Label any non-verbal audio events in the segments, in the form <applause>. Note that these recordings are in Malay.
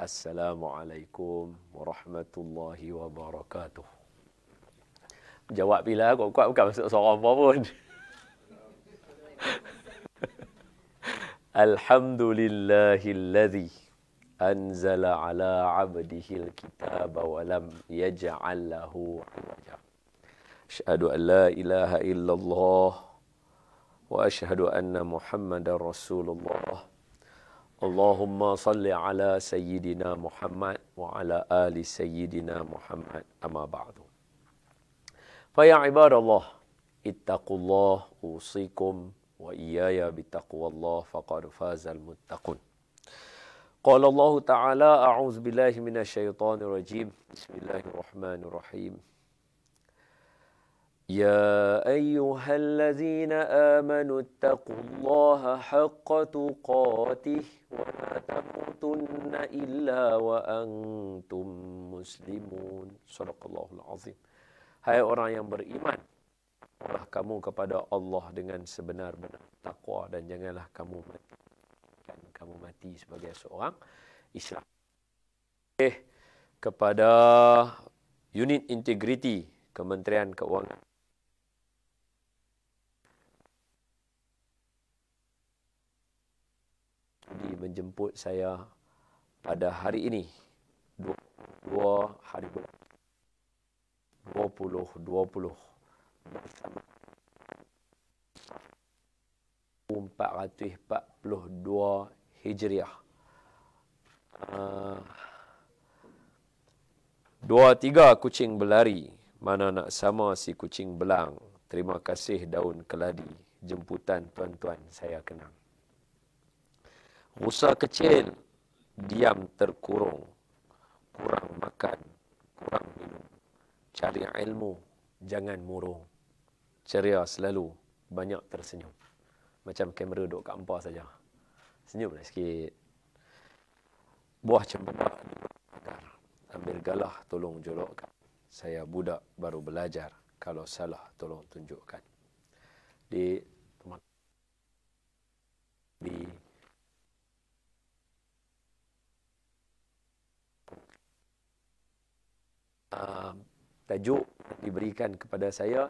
Assalamualaikum warahmatullahi wabarakatuh. Jawab bila kuat-kuat bukan masuk seorang apa pun. Alhamdulillahilladzi anzala ala abdihi alkitaba wa lam yaj'al lahu uwaja. Asyhadu an la ilaha illallah wa asyhadu anna Muhammadar Rasulullah. Allahumma salli ala sayyidina Muhammad wa ala ali sayyidina Muhammad amma ba'du. Fa ya ibadallah ittaqullah usikum wa iyaya bittaqwallah faqad fazal muttaqun. Qala Allah Ta'ala a'udzu billahi minasyaitonir rajim. Bismillahirrahmanirrahim. يا أيها الذين آمنوا اتقوا الله حق تقاته ولا تموتن إلا وأنتم مسلمون صدق الله العظيم Hai orang yang beriman Allah kamu kepada Allah dengan sebenar-benar takwa dan janganlah kamu mati dan kamu mati sebagai seorang Islam. Okay. Eh, kepada unit integriti Kementerian Keuangan menjemput saya pada hari ini. Dua, hari bulan. Dua puluh, dua puluh. Empat ratus empat puluh dua hijriah. Ah. Dua tiga kucing berlari. Mana nak sama si kucing belang. Terima kasih daun keladi. Jemputan tuan-tuan saya kenang. Musa kecil diam terkurung kurang makan kurang minum cari ilmu jangan murung ceria selalu banyak tersenyum macam kamera duduk kat empah saja senyumlah sikit buah cempedak agar ambil galah tolong jolokkan saya budak baru belajar kalau salah tolong tunjukkan di tajuk diberikan kepada saya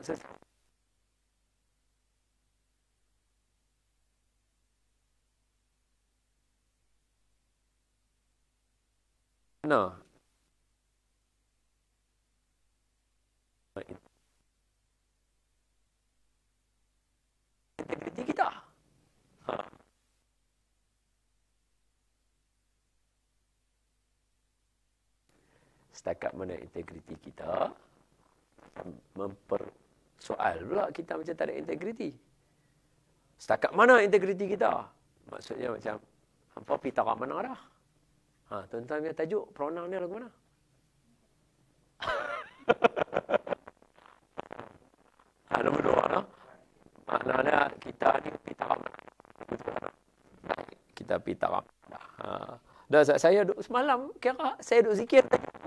Nah, setakat mana integriti kita mempersoal pula kita macam tak ada integriti. Setakat mana integriti kita? Maksudnya macam hampa pi tak mana dah. Ha, tuan-tuan punya tajuk pronoun ni lagu mana? <laughs> ha, nombor dua lah. Maknanya kita ni pi tak Kita pi tak mana. Ha. Dah saya duduk semalam, kira saya duduk zikir tadi.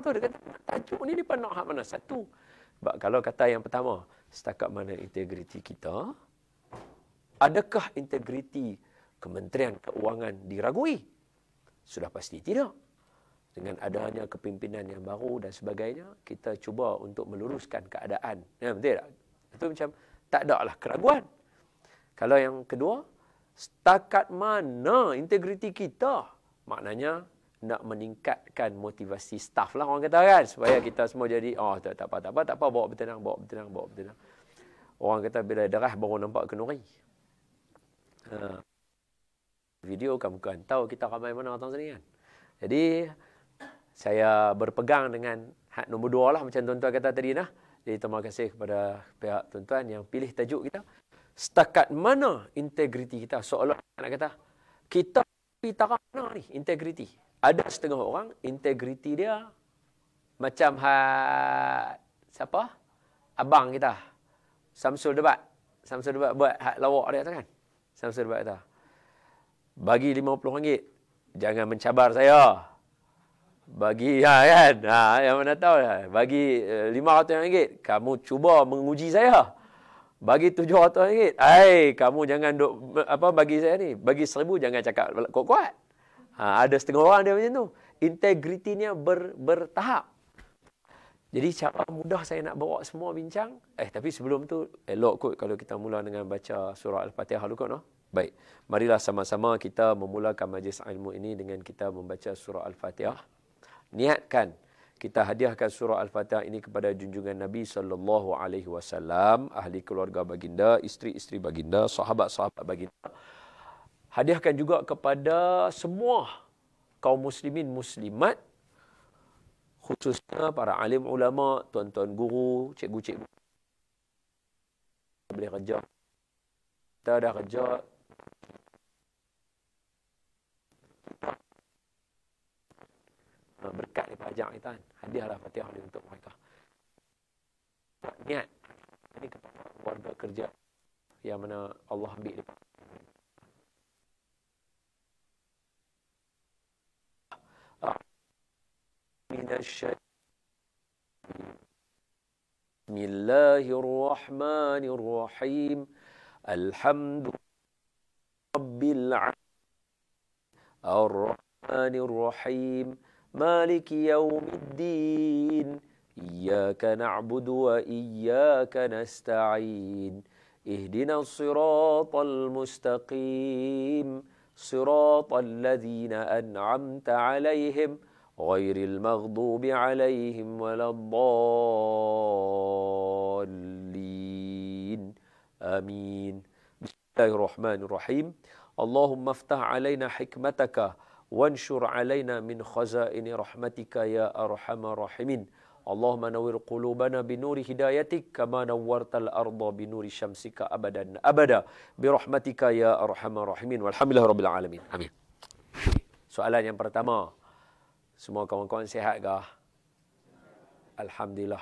datang tu dia kata tajuk ni depan nak hak mana satu. Sebab kalau kata yang pertama, setakat mana integriti kita? Adakah integriti Kementerian Keuangan diragui? Sudah pasti tidak. Dengan adanya kepimpinan yang baru dan sebagainya, kita cuba untuk meluruskan keadaan. Ya, betul tak? Itu macam tak ada lah keraguan. Kalau yang kedua, setakat mana integriti kita? Maknanya nak meningkatkan motivasi staff lah orang kata kan supaya kita semua jadi oh tak, apa tak apa tak apa bawa bertenang bawa bertenang bawa bertenang orang kata bila darah baru nampak kenuri ha. video kamu kan tahu kita ramai mana datang sini kan jadi saya berpegang dengan had nombor dua lah macam tuan-tuan kata tadi lah jadi terima kasih kepada pihak tuan-tuan yang pilih tajuk kita setakat mana integriti kita soalan nak kata kita tarah mana ni integriti ada setengah orang integriti dia macam ha siapa? Abang kita. Samsul Debat. Samsul Debat buat hak lawak dia tu kan. Samsul Debat kata. Bagi RM50. Jangan mencabar saya. Bagi ha kan. Ha yang mana tahu ya. Bagi eh, RM500. Kamu cuba menguji saya. Bagi RM700. ai kamu jangan duk apa bagi saya ni. Bagi RM1000 jangan cakap kuat-kuat. Ha, ada setengah orang dia macam tu. Integritinya ber, bertahap. Jadi cara mudah saya nak bawa semua bincang. Eh tapi sebelum tu elok kot kalau kita mula dengan baca surah Al-Fatihah dulu kot no. Baik. Marilah sama-sama kita memulakan majlis ilmu ini dengan kita membaca surah Al-Fatihah. Niatkan kita hadiahkan surah Al-Fatihah ini kepada junjungan Nabi sallallahu alaihi wasallam, ahli keluarga baginda, isteri-isteri baginda, sahabat-sahabat baginda hadiahkan juga kepada semua kaum muslimin muslimat khususnya para alim ulama tuan-tuan guru cikgu-cikgu boleh kerja kita dah kerja ah, berkat daripada ajak ni tuan hadiahlah fatihah ni untuk mereka niat ini kepada warga kerja yang mana Allah ambil daripada من الشيطان بسم الله الرحمن الرحيم الحمد رب العالمين الرحمن الرحيم مالك يوم الدين إياك نعبد وإياك نستعين اهدنا الصراط المستقيم صراط الذين أنعمت عليهم ۖ غير المغضوب عليهم ولا الضالين امين بسم الله الرحمن الرحيم اللهم افتح علينا حكمتك وانشر علينا من خزائن رحمتك يا ارحم الراحمين اللهم نور قلوبنا بنور هدايتك كما نورت الارض بنور شمسك ابدا ابدا برحمتك يا ارحم الراحمين والحمد لله رب العالمين امين سؤال yang pertama semua kawan-kawan sihat kah? Alhamdulillah.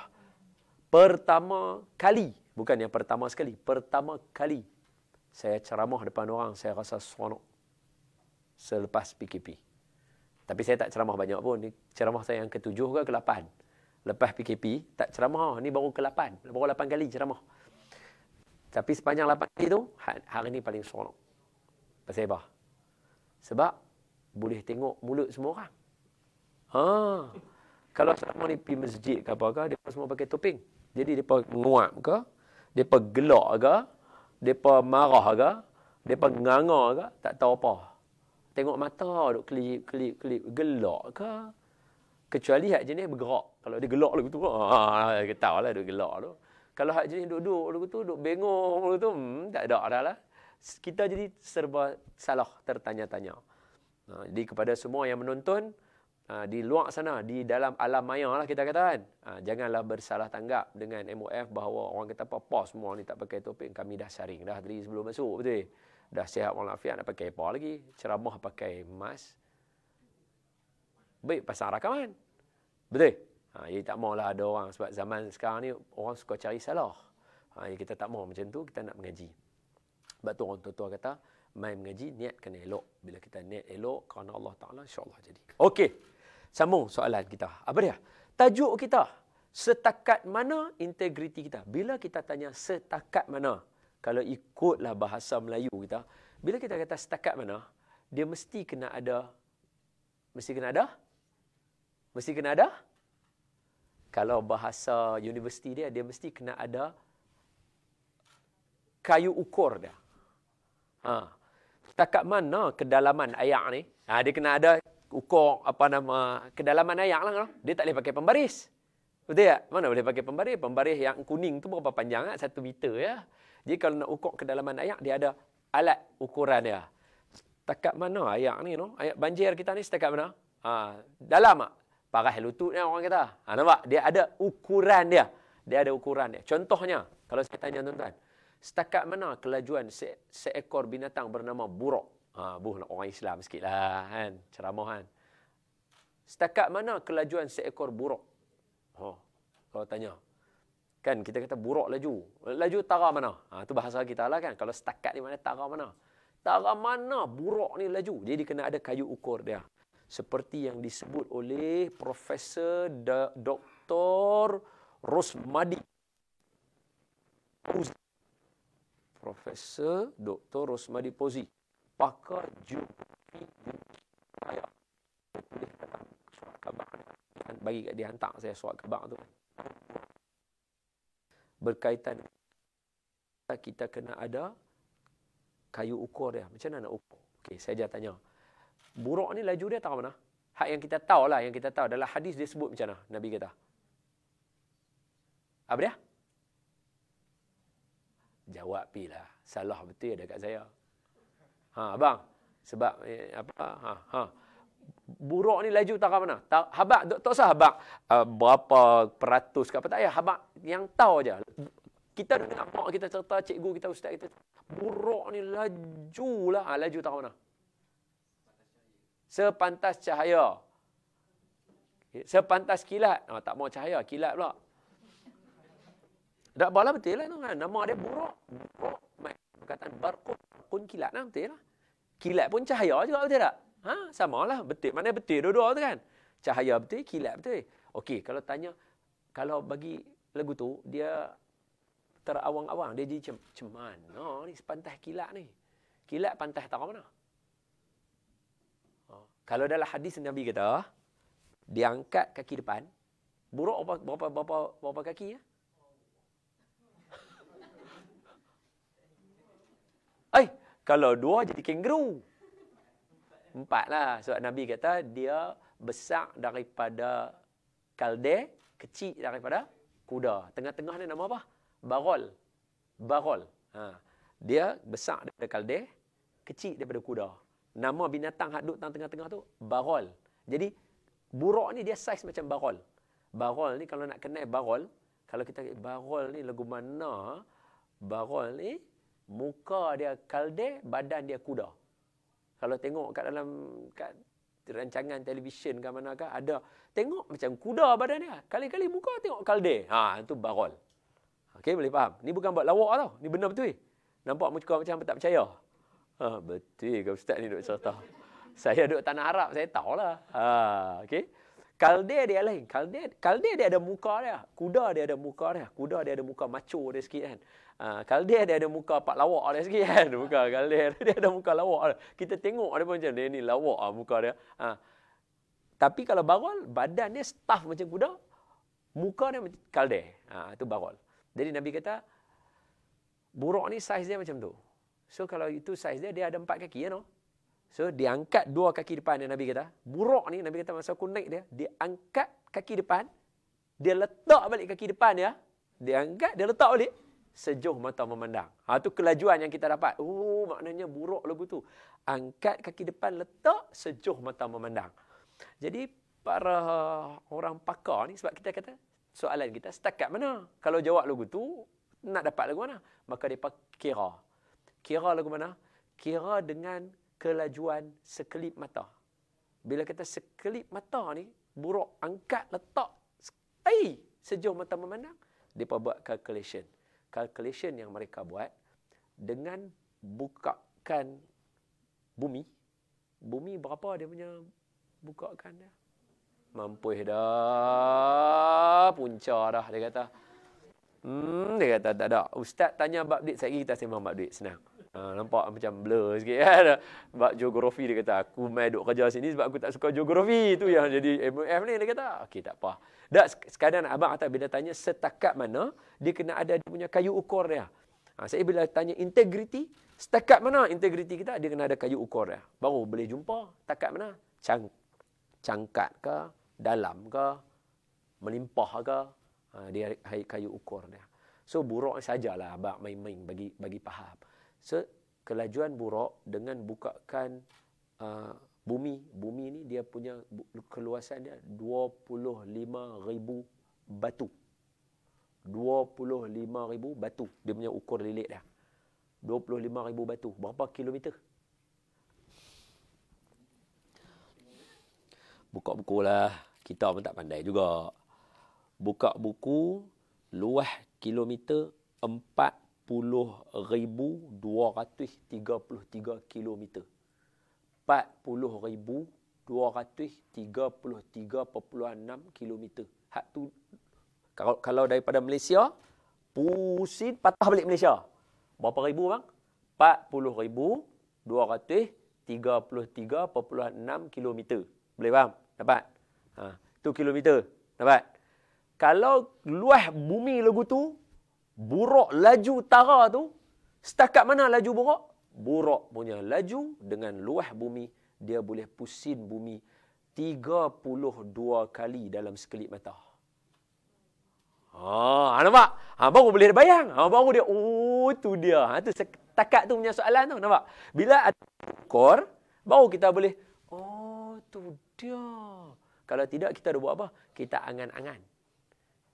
Pertama kali, bukan yang pertama sekali, pertama kali saya ceramah depan orang, saya rasa seronok selepas PKP. Tapi saya tak ceramah banyak pun. Ini ceramah saya yang ketujuh ke kelapan. Lepas PKP, tak ceramah. Ini baru kelapan. Baru lapan kali ceramah. Tapi sepanjang lapan kali itu, ha-, hari ini paling seronok. Pasal apa? Sebab boleh tengok mulut semua orang. Ha. Kalau selama ni pergi masjid ke apa ke, mereka semua pakai topeng. Jadi, mereka menguap ke, mereka gelak ke, mereka marah ke, mereka nganga ke, tak tahu apa. Tengok mata, duk kelip, kelip, kelip, gelak ke. Kecuali hak jenis bergerak. Kalau dia gelak lagu tu, ha, ha, ha, ha tahu lah duk gelak tu. Kalau hak jenis duduk lagu tu, duk bengong lagu tu, hmm, tak ada dah lah. Kita jadi serba salah tertanya-tanya. Ha, jadi kepada semua yang menonton, Ha, di luar sana, di dalam alam maya lah kita kata kan. Ha, janganlah bersalah tanggap dengan MOF bahawa orang kata apa, pos semua ni tak pakai topik, kami dah saring dah dari sebelum masuk, betul Dah sihat orang lafiat, nak pakai apa lagi? Ceramah pakai emas. Baik, pasang rakaman. Betul Ha, jadi tak maulah ada orang, sebab zaman sekarang ni, orang suka cari salah. Ha, jadi kita tak mau macam tu, kita nak mengaji. Sebab tu orang tua-tua kata, main mengaji niat kena elok bila kita niat elok kerana Allah Taala insyaallah jadi okey Sambung soalan kita. Apa dia? Tajuk kita. Setakat mana integriti kita? Bila kita tanya setakat mana? Kalau ikutlah bahasa Melayu kita. Bila kita kata setakat mana? Dia mesti kena ada. Mesti kena ada? Mesti kena ada? Kalau bahasa universiti dia, dia mesti kena ada kayu ukur dia. Ha. Setakat mana kedalaman ayat ni? Ha, dia kena ada ukur apa nama kedalaman ayak lah. Dia tak boleh pakai pembaris. Betul tak? Mana boleh pakai pembaris? Pembaris yang kuning tu berapa panjang? Kan? Satu meter ya. Jadi kalau nak ukur kedalaman ayak, dia ada alat ukuran dia. Setakat mana ayak ni? No? Ayak banjir kita ni setakat mana? Ha, ah, dalam tak? Parah lutut ni orang kata. Ha, nampak? Dia ada ukuran dia. Dia ada ukuran dia. Contohnya, kalau saya tanya tuan-tuan. Setakat mana kelajuan se- seekor binatang bernama buruk? Ha, buh nak orang Islam sikit lah kan. Ceramah kan. Setakat mana kelajuan seekor buruk? Ha, kalau tanya. Kan kita kata buruk laju. Laju tara mana? Ha, tu bahasa kita lah kan. Kalau setakat ni mana tara mana? Tara mana buruk ni laju. Jadi kena ada kayu ukur dia. Seperti yang disebut oleh Profesor Dr. Rosmadi. Profesor Dr. Rosmadi Pozi pakar jupi saya payah. Dia boleh datang surat khabar. Bagi kat dia hantar saya surat khabar tu. Berkaitan kita kena ada kayu ukur dia. Macam mana nak ukur? Okey, saya ajar tanya. Buruk ni laju dia tahu mana? Hak yang kita tahu lah, yang kita tahu. adalah hadis dia sebut macam mana? Nabi kata. Apa dia? Jawab pilah. Salah betul ada kat saya. Ha abang, sebab eh, apa? Ha ha. Buruk ni laju tak mana? Lah. Tak habaq tak usah habaq uh, ah, berapa peratus ke apa tak ya habaq yang tahu aja. Kita dengar mak kita cerita, cikgu kita, ustaz kita. Buruk ni lajulah. Ha, laju tak mana? Lah. Sepantas cahaya. Sepantas kilat. Ha, tak mau cahaya, kilat pula. Tak apalah betul lah. Kan? Nama dia buruk. Buruk. Perkataan barkut pun kilat lah, betul lah. Kilat pun cahaya juga, betul tak? Ha, sama lah, betul. Mana betul dua-dua tu kan? Cahaya betul, kilat betul. Okey, kalau tanya, kalau bagi lagu tu, dia terawang-awang. Dia jadi macam, mana ni sepantah kilat ni? Kilat pantai tak mana? Ha. Kalau dalam hadis Nabi kata, dia angkat kaki depan, buruk berapa, berapa, berapa, berapa kaki ya? Kalau dua jadi kangaroo. Empat lah. Sebab Nabi kata dia besar daripada kalde, kecil daripada kuda. Tengah-tengah ni nama apa? Barol. Barol. Ha. Dia besar daripada kalde, kecil daripada kuda. Nama binatang hadut dalam tengah-tengah tu, barol. Jadi, buruk ni dia saiz macam barol. Barol ni kalau nak kenal barol, kalau kita kata barol ni lagu mana, barol ni muka dia kalde, badan dia kuda. Kalau tengok kat dalam kat rancangan televisyen ke mana ke ada tengok macam kuda badan dia. Kali-kali muka tengok kalde. Ha itu barol. Okey boleh faham. Ini bukan buat lawak tau. Ni benar betul. Nampak muka macam tak percaya. Ha betul ke ustaz ni duk cerita. Saya duk tanah Arab, saya tahu lah. Ha okay, Kalde dia lain. Kalde kalde dia ada muka dia. Kuda dia ada muka dia. Kuda dia ada muka macho dia sikit kan. Ha, kaldir dia ada muka pak lawak dia sikit kan. <laughs> Muka Kaldir <laughs> dia ada muka lawak. Kita tengok dia macam dia ni lawak lah muka dia. Ha. Tapi kalau barol, badan dia staff macam kuda. Muka dia macam kaldir. Ha, itu barol. Jadi Nabi kata, buruk ni saiz dia macam tu. So kalau itu saiz dia, dia ada empat kaki. You ya know? So diangkat dua kaki depan dia Nabi kata. Buruk ni Nabi kata masa aku naik dia, diangkat kaki depan. Dia letak balik kaki depan dia. Dia angkat, dia letak balik sejuk mata memandang. Ha, itu kelajuan yang kita dapat. Oh, maknanya buruk lagu tu. Angkat kaki depan, letak, sejuk mata memandang. Jadi, para orang pakar ni, sebab kita kata, soalan kita setakat mana? Kalau jawab lagu tu, nak dapat lagu mana? Maka mereka kira. Kira lagu mana? Kira dengan kelajuan sekelip mata. Bila kata sekelip mata ni, buruk, angkat, letak, eh, sejuk mata memandang, mereka buat calculation calculation yang mereka buat dengan bukakan bumi bumi berapa dia punya bukakan dia mampus dah punca dah dia kata hmm dia kata tak ada ustaz tanya bab duit sekali kita sembang bab duit senang Uh, nampak macam blur sikit <laughs> kan. Sebab geografi dia kata, aku main duk kerja sini sebab aku tak suka geografi. Itu yang jadi MOF ni dia kata. Okey tak apa. Tak, sekadar abang atau bila tanya setakat mana, dia kena ada dia punya kayu ukur dia. Ha, saya bila tanya integriti, setakat mana integriti kita, dia kena ada kayu ukur dia. Baru boleh jumpa, setakat mana? Cang, cangkat ke, dalam ke, melimpah ke, ha, dia hai, kayu ukur dia. So buruk sajalah abang main-main bagi bagi faham. So kelajuan buruk dengan bukakan uh, bumi bumi ni dia punya keluasan dia ribu batu ribu batu dia punya ukur lilit dah ribu batu berapa kilometer buka buku lah kita pun tak pandai juga buka buku luah kilometer ribu 40233 kilometer 40,233.6 km. Hak tu kalau kalau daripada Malaysia pusing patah balik Malaysia. Berapa ribu bang? 40,233.6 km. Boleh faham? Dapat. Ha, tu km. Dapat. Kalau luah bumi lagu tu, buruk laju utara tu, setakat mana laju buruk? buruk punya laju dengan luah bumi dia boleh pusin bumi 32 kali dalam sekelip mata. Ha, oh, nampak? Ha, baru boleh bayang. Ha, baru dia, oh, tu dia. Ha, tu setakat tu punya soalan tu, nampak? Bila ada kor, baru kita boleh, oh, tu dia. Kalau tidak, kita ada buat apa? Kita angan-angan.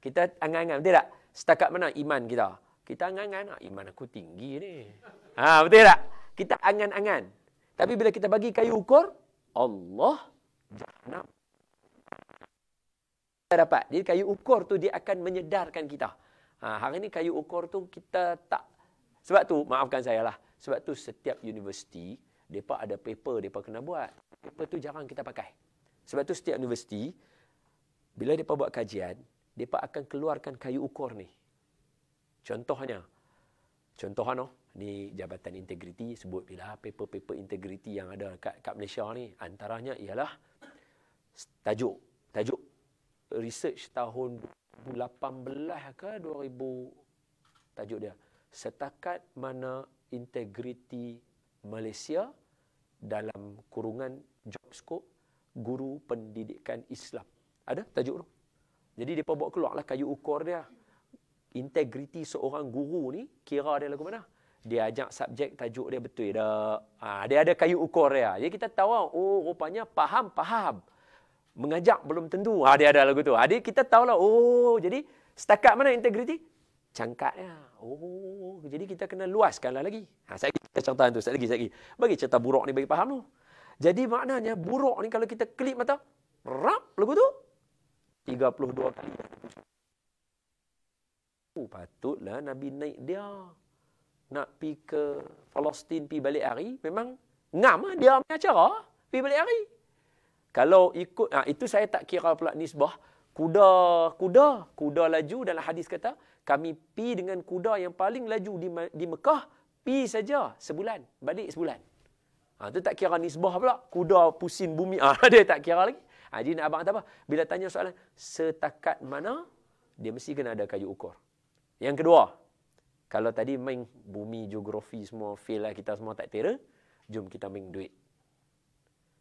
Kita angan-angan, betul tak? Setakat mana iman kita? Kita angan-angan, ah, iman aku tinggi ni. Ha, betul tak? Kita angan-angan. Tapi bila kita bagi kayu ukur, Allah jahannam. Kita dapat. Jadi kayu ukur tu dia akan menyedarkan kita. Ha, hari ni kayu ukur tu kita tak. Sebab tu, maafkan saya lah. Sebab tu setiap universiti, mereka ada paper mereka kena buat. Paper tu jarang kita pakai. Sebab tu setiap universiti, bila mereka buat kajian, mereka akan keluarkan kayu ukur ni. Contohnya, contohan oh, ni Jabatan Integriti sebut bila paper-paper integriti yang ada kat, kat Malaysia ni antaranya ialah tajuk tajuk research tahun 2018 ke 2000 tajuk dia setakat mana integriti Malaysia dalam kurungan job scope guru pendidikan Islam ada tajuk tu jadi depa buat keluarlah kayu ukur dia integriti seorang guru ni kira dia lagu mana dia ajak subjek tajuk dia betul tak ha, dia ada kayu ukur dia jadi kita tahu ah, oh rupanya faham faham mengajak belum tentu ha, dia ada lagu tu ha, dia kita tahu lah oh jadi setakat mana integriti cangkaknya oh jadi kita kena luaskanlah lagi ha, saya kita contoh tu saya lagi saya lagi bagi cerita buruk ni bagi faham tu jadi maknanya buruk ni kalau kita klik mata rap lagu tu 32 kali Oh, patutlah Nabi naik dia nak pi ke Palestin pi balik hari memang ngam lah dia punya acara pi balik hari kalau ikut ha, itu saya tak kira pula nisbah kuda kuda kuda laju dalam hadis kata kami pi dengan kuda yang paling laju di di Mekah pi saja sebulan balik sebulan ha ah, tu tak kira nisbah pula kuda pusing bumi ah ha, <laughs> dia tak kira lagi ha, jadi nak abang kata apa bila tanya soalan setakat mana dia mesti kena ada kayu ukur yang kedua, kalau tadi main bumi, geografi semua fail lah kita semua tak tera, jom kita main duit.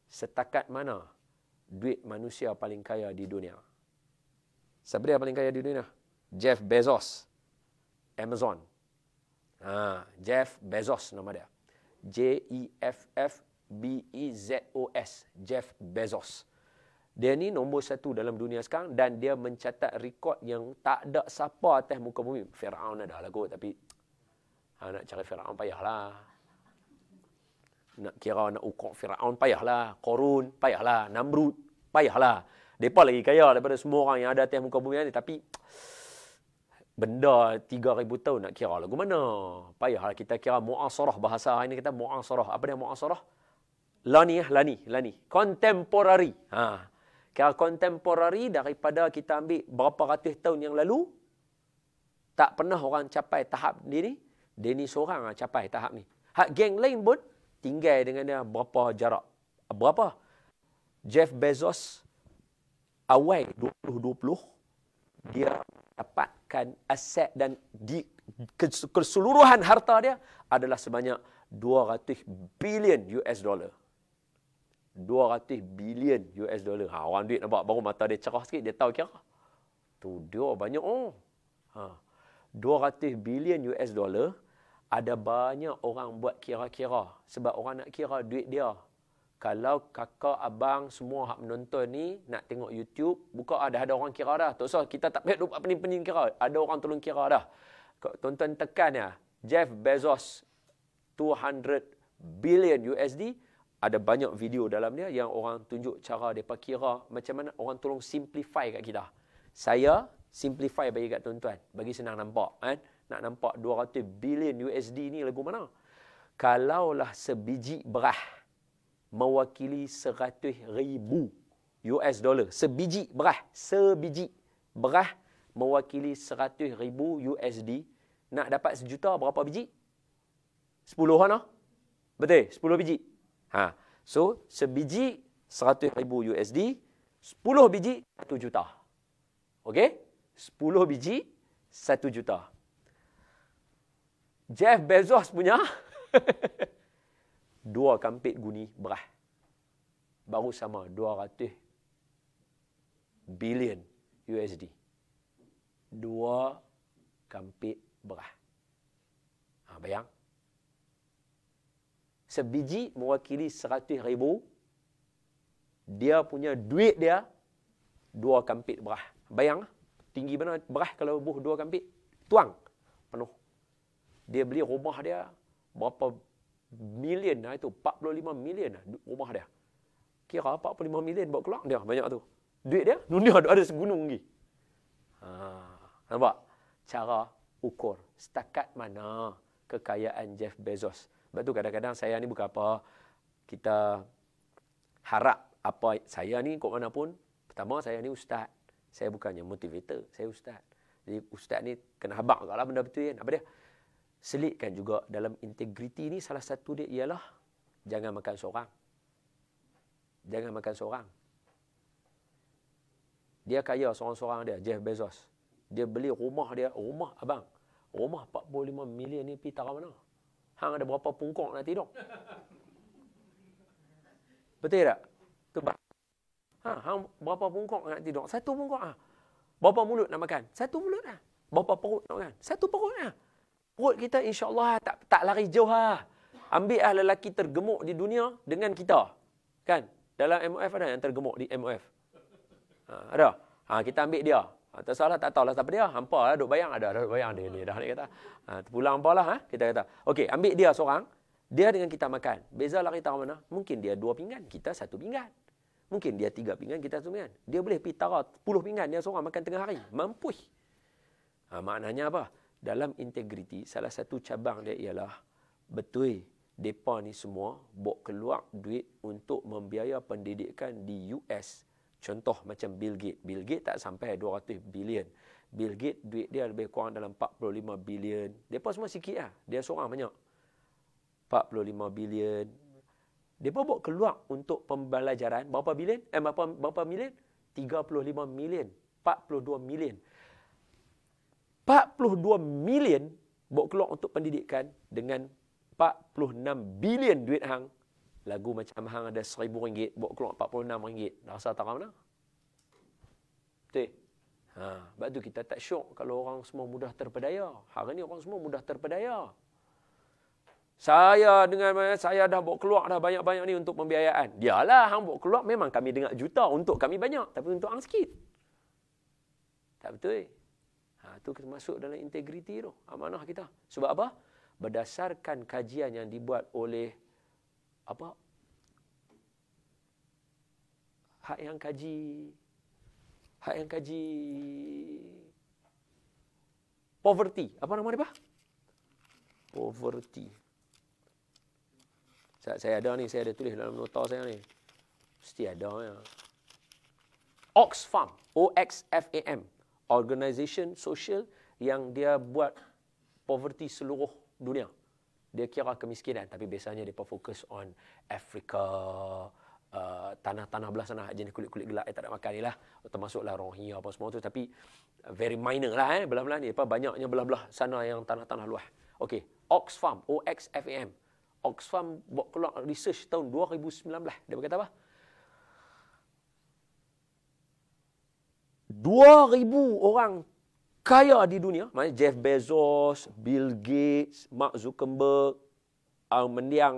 Setakat mana duit manusia paling kaya di dunia? Siapa dia paling kaya di dunia? Jeff Bezos. Amazon. Ha, Jeff Bezos nama dia. J-E-F-F-B-E-Z-O-S. Jeff Bezos. Jeff Bezos. Dia ni nombor satu dalam dunia sekarang dan dia mencatat rekod yang tak ada siapa atas muka bumi. Fir'aun ada lah kot tapi ha, nak cari Fir'aun payahlah. Nak kira nak ukur Fir'aun payahlah. Korun payahlah. Namrud payahlah. Mereka lagi kaya daripada semua orang yang ada atas muka bumi ni. Tapi benda 3,000 tahun nak kira lagu mana. Payahlah kita kira mu'asarah bahasa hari ni kita mu'asarah. Apa dia mu'asarah? Lani ya, lani, lani. Contemporary. Haa. Kalau kontemporari daripada kita ambil berapa ratus tahun yang lalu, tak pernah orang capai tahap ni ni. Dia ni seorang lah capai tahap ni. Hak geng lain pun tinggal dengan dia berapa jarak. Berapa? Jeff Bezos awal 2020, dia dapatkan aset dan di keseluruhan harta dia adalah sebanyak 200 bilion US dollar. 200 bilion US dollar. Ha, orang duit nampak baru mata dia cerah sikit, dia tahu kira. Tu dia banyak oh. Ha. 200 bilion US dollar ada banyak orang buat kira-kira sebab orang nak kira duit dia. Kalau kakak, abang semua hak menonton ni nak tengok YouTube, buka ada ah, ada orang kira dah. Tak usah kita tak payah dapat pening-pening kira. Ada orang tolong kira dah. Tonton tekan ya. Jeff Bezos 200 billion USD ada banyak video dalam dia yang orang tunjuk cara mereka kira macam mana orang tolong simplify kat kita. Saya simplify bagi kat tuan-tuan. Bagi senang nampak. Kan? Nak nampak 200 bilion USD ni lagu mana? Kalaulah sebiji berah mewakili 100 ribu US dollar. Sebiji berah. Sebiji berah mewakili 100 ribu USD. Nak dapat sejuta berapa biji? 10 kan? Lah, Betul? 10 biji. Ha. So, sebiji 100,000 USD, 10 biji 1 juta. Okey? 10 biji 1 juta. Jeff Bezos punya <laughs> dua kampit guni berah. Baru sama 200 bilion USD. Dua kampit berah. Ha, bayang sebiji mewakili seratus ribu, dia punya duit dia dua kampit berah. Bayang, tinggi mana berah kalau buh dua kampit? Tuang, penuh. Dia beli rumah dia, berapa million lah itu, 45 million lah rumah dia. Kira 45 million buat keluar dia banyak tu. Duit dia, dunia ada segunung lagi. Ha, nampak? Cara ukur, setakat mana kekayaan Jeff Bezos. Sebab tu kadang-kadang saya ni bukan apa kita harap apa saya ni kok mana pun pertama saya ni ustaz. Saya bukannya motivator, saya ustaz. Jadi ustaz ni kena habaq jugalah benda betul kan. Apa dia? Selitkan juga dalam integriti ni salah satu dia ialah jangan makan seorang. Jangan makan seorang. Dia kaya seorang-seorang dia, Jeff Bezos. Dia beli rumah dia, rumah abang. Rumah 45 million ni pergi tarah mana? hang ada berapa pungkok nak tidur. <laughs> Betul tak? Tu bah. Ha, hang berapa pungkok nak tidur? Satu pungkok ah. Ha. Berapa mulut nak makan? Satu mulut ah. Berapa perut nak makan? Satu perut ah. Perut kita insya-Allah tak tak lari jauh ah. Ambil ah lelaki tergemuk di dunia dengan kita. Kan? Dalam MOF ada yang tergemuk di MOF. Ha, ada. Ha, kita ambil dia. Ha, tak salah tak tahulah siapa dia. Hampa lah duk bayang ada, duk bayang dia ni dah ni kata. Ha, terpulang hampa lah ha? kita kata. Okey, ambil dia seorang, dia dengan kita makan. lah kita mana? Mungkin dia dua pinggan, kita satu pinggan. Mungkin dia tiga pinggan, kita satu pinggan. Dia boleh pergi tara puluh pinggan dia seorang makan tengah hari. mampu. Ha, ah, maknanya apa? Dalam integriti, salah satu cabang dia ialah betul depa ni semua buat keluar duit untuk membiaya pendidikan di US Contoh macam Bill Gates. Bill Gates tak sampai 200 bilion. Bill Gates duit dia lebih kurang dalam 45 bilion. Dia pun semua sikit lah. Dia seorang banyak. 45 bilion. Dia pun buat keluar untuk pembelajaran. Berapa bilion? Eh, berapa, berapa milion? 35 milion. 42 milion. 42 milion buat keluar untuk pendidikan dengan 46 bilion duit hang Lagu macam hang ada RM1,000, buat keluar RM46. Rasa tak mana? Betul? Ha, sebab tu kita tak syok kalau orang semua mudah terpedaya. Hari ni orang semua mudah terpedaya. Saya dengan saya dah buat keluar dah banyak-banyak ni untuk pembiayaan. Dialah hang buat keluar memang kami dengar juta untuk kami banyak tapi untuk hang sikit. Tak betul eh? Ha tu kita masuk dalam integriti tu. Amanah kita. Sebab apa? Berdasarkan kajian yang dibuat oleh apa hak yang kaji hak yang kaji poverty apa nama dia pak poverty saya, saya ada ni saya ada tulis dalam nota saya ni mesti ada ya Oxfam O X F A M organisation sosial yang dia buat poverty seluruh dunia dia kira kemiskinan tapi biasanya dia fokus on Africa uh, tanah-tanah belah sana jenis kulit-kulit gelap eh, tak ada makan ni lah. termasuklah Rohingya apa semua tu tapi uh, very minor lah eh belah-belah ni depa banyaknya belah-belah sana yang tanah-tanah luas okey Oxfam O X F A M Oxfam buat keluar research tahun 2019 dia berkata apa 2000 orang kaya di dunia, macam Jeff Bezos, Bill Gates, Mark Zuckerberg, ang uh, mendiang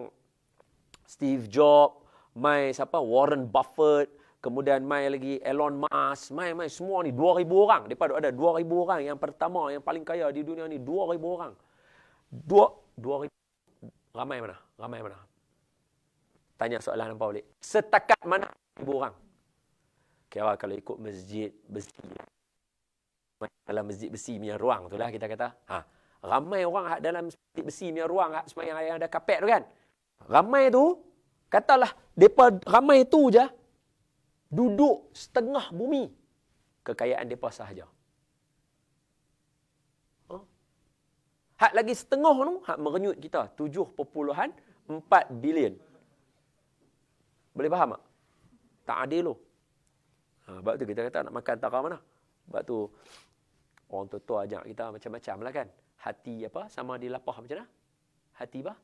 Steve Jobs, mai siapa Warren Buffett, kemudian mai lagi Elon Musk, mai mai semua ni 2000 orang. Depa ada 2000 orang yang pertama yang paling kaya di dunia ni 2000 orang. 2 2000 ramai mana? Ramai mana? Tanya soalan apa boleh? Setakat mana 2000 orang? Kira kalau ikut masjid, masjid dalam masjid besi punya ruang tu lah kita kata. Ha. Ramai orang hak dalam masjid besi punya ruang hak semayang yang ada kapet tu kan. Ramai tu, katalah mereka ramai tu je, duduk setengah bumi kekayaan mereka sahaja. Ha? Hak lagi setengah tu, hak merenyut kita. 7.4 bilion. Boleh faham tak? Tak adil tu. Ha, sebab tu kita kata nak makan tak mana. Sebab tu Orang tua-tua ajak kita macam-macam lah kan. Hati apa? Sama dilapah macam mana? Hati apa?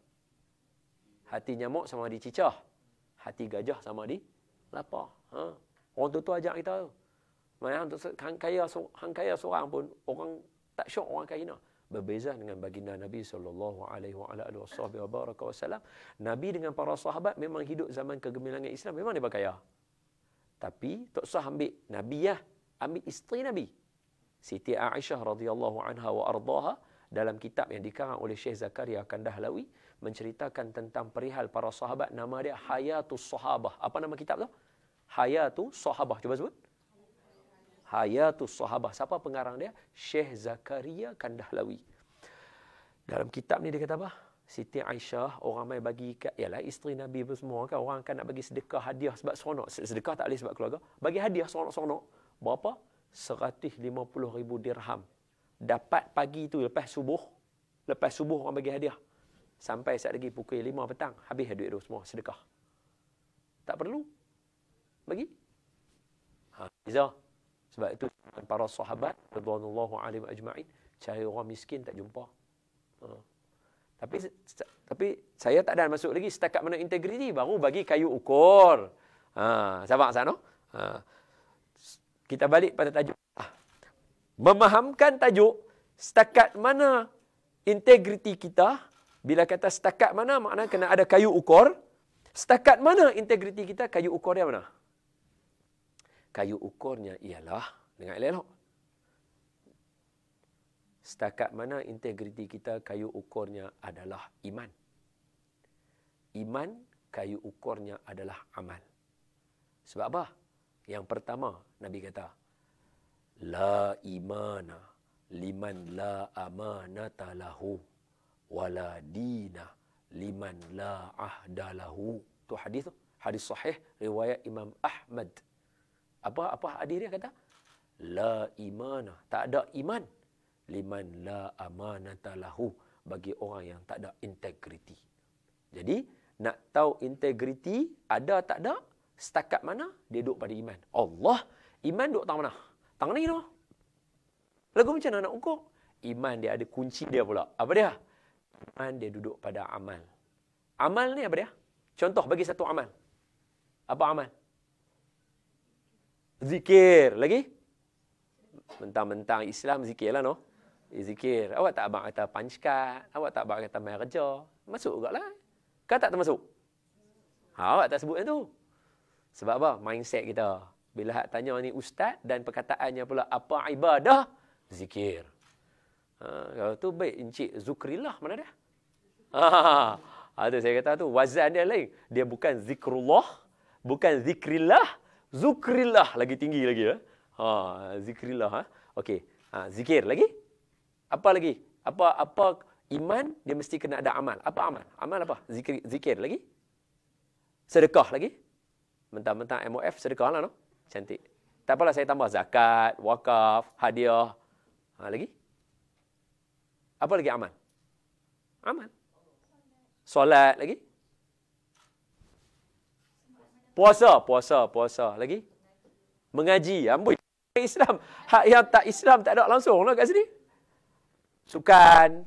Hati nyamuk sama di cicah Hati gajah sama dilapah. Ha? Orang tua-tua ajak kita tu. Maya untuk hang kaya hang kaya seorang pun orang tak syok orang kaya nak. Berbeza dengan baginda Nabi saw. Nabi dengan para sahabat memang hidup zaman kegemilangan Islam memang dia kaya. Tapi tak sah ambil Nabi ya Ambil isteri Nabi. Siti Aisyah radhiyallahu anha wa ardhaha dalam kitab yang dikarang oleh Syekh Zakaria Kandahlawi menceritakan tentang perihal para sahabat nama dia Hayatus Sahabah. Apa nama kitab tu? Hayatus Sahabah. Cuba sebut. Hayatus Sahabah. Siapa pengarang dia? Syekh Zakaria Kandahlawi. Dalam kitab ni dia kata apa? Siti Aisyah orang mai bagi kat ialah isteri Nabi pun semua kan orang kan nak bagi sedekah hadiah sebab seronok sedekah tak boleh sebab keluarga bagi hadiah seronok-seronok berapa 150,000 dirham. Dapat pagi tu lepas subuh. Lepas subuh orang bagi hadiah. Sampai saat lagi pukul 5 petang. Habis duit tu semua sedekah. Tak perlu. Bagi. Ha, Iza. Sebab itu para sahabat. Radhanullahu alim ajma'in. Cari orang miskin tak jumpa. Ha. Tapi tapi saya tak ada masuk lagi setakat mana integriti baru bagi kayu ukur. Ha, sabar sana. Ha kita balik pada tajuk. Ah. Memahamkan tajuk, setakat mana integriti kita, bila kata setakat mana, makna kena ada kayu ukur. Setakat mana integriti kita, kayu ukur dia mana? Kayu ukurnya ialah, Dengar elok-elok. Setakat mana integriti kita, kayu ukurnya adalah iman. Iman, kayu ukurnya adalah amal. Sebab apa? Yang pertama Nabi kata La imana liman la amanata lahu wala dina liman la ahda lahu. Tu hadis tu. Hadis sahih riwayat Imam Ahmad. Apa apa hadis dia kata? La imana. Tak ada iman. Liman la amanata lahu. Bagi orang yang tak ada integriti. Jadi, nak tahu integriti ada tak ada? setakat mana dia duduk pada iman. Allah, iman duduk tangan mana? Tangan ni tu. Lagu macam mana nak ukur? Iman dia ada kunci dia pula. Apa dia? Iman dia duduk pada amal. Amal ni apa dia? Contoh bagi satu amal. Apa amal? Zikir. Lagi? Mentang-mentang Islam zikir lah no. Eh, zikir. Awak tak abang kata pancikat. Awak tak abang kata main kerja. Masuk juga lah. Kau tak termasuk? Ha, awak tak sebut yang tu. Sebab apa? Mindset kita. Bila hak tanya ni ustaz dan perkataannya pula apa ibadah? Zikir. Ha, kalau tu baik encik zukrilah mana dia? Ha, ada ha, ha. ha, saya kata tu wazan dia lain. Dia bukan zikrullah, bukan zikrillah, zukrillah lagi tinggi lagi ya. Ha, zikrillah ha. Okey. Ha, zikir lagi? Apa lagi? Apa apa iman dia mesti kena ada amal. Apa amal? Amal apa? Zikir zikir lagi? Sedekah lagi? mentang-mentang MOF sedekah lah, no? Cantik. Tak apalah saya tambah zakat, wakaf, hadiah. Ha, lagi? Apa lagi aman? Aman. Solat lagi? Puasa, puasa, puasa. Lagi? Mengaji. Ya Amboi. <laughs> Islam. Hak yang tak Islam tak ada langsung lah kat sini. Sukan.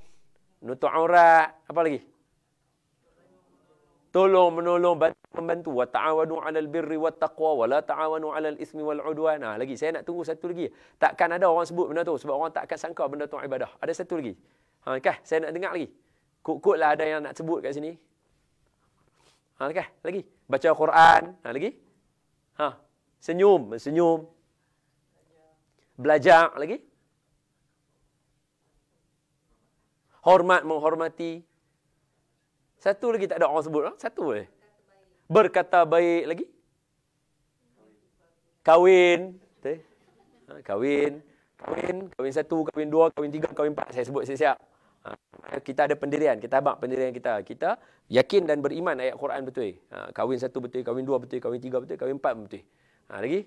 Nutu aurat. Apa lagi? Tolong menolong bantuan membantu wa ta'awanu 'alal birri wat taqwa wa la ta'awanu 'alal ismi wal udwan. Ha, lagi saya nak tunggu satu lagi. Takkan ada orang sebut benda tu sebab orang tak akan sangka benda tu ibadah. Ada satu lagi. Ha kah saya nak dengar lagi. Kok-koklah ada yang nak sebut kat sini. Ha kah lagi. Baca Quran. Ha lagi. Ha. Senyum, senyum. Belajar lagi. Hormat menghormati. Satu lagi tak ada orang sebut. Ha? Satu je. Eh? berkata baik lagi kahwin ha, kawin, kawin, kawin satu kawin dua kawin tiga kawin empat saya sebut siap-siap ha, kita ada pendirian kita abang pendirian kita kita yakin dan beriman ayat Quran betul ha, kawin satu betul kawin dua betul kawin tiga betul kawin empat betul ha lagi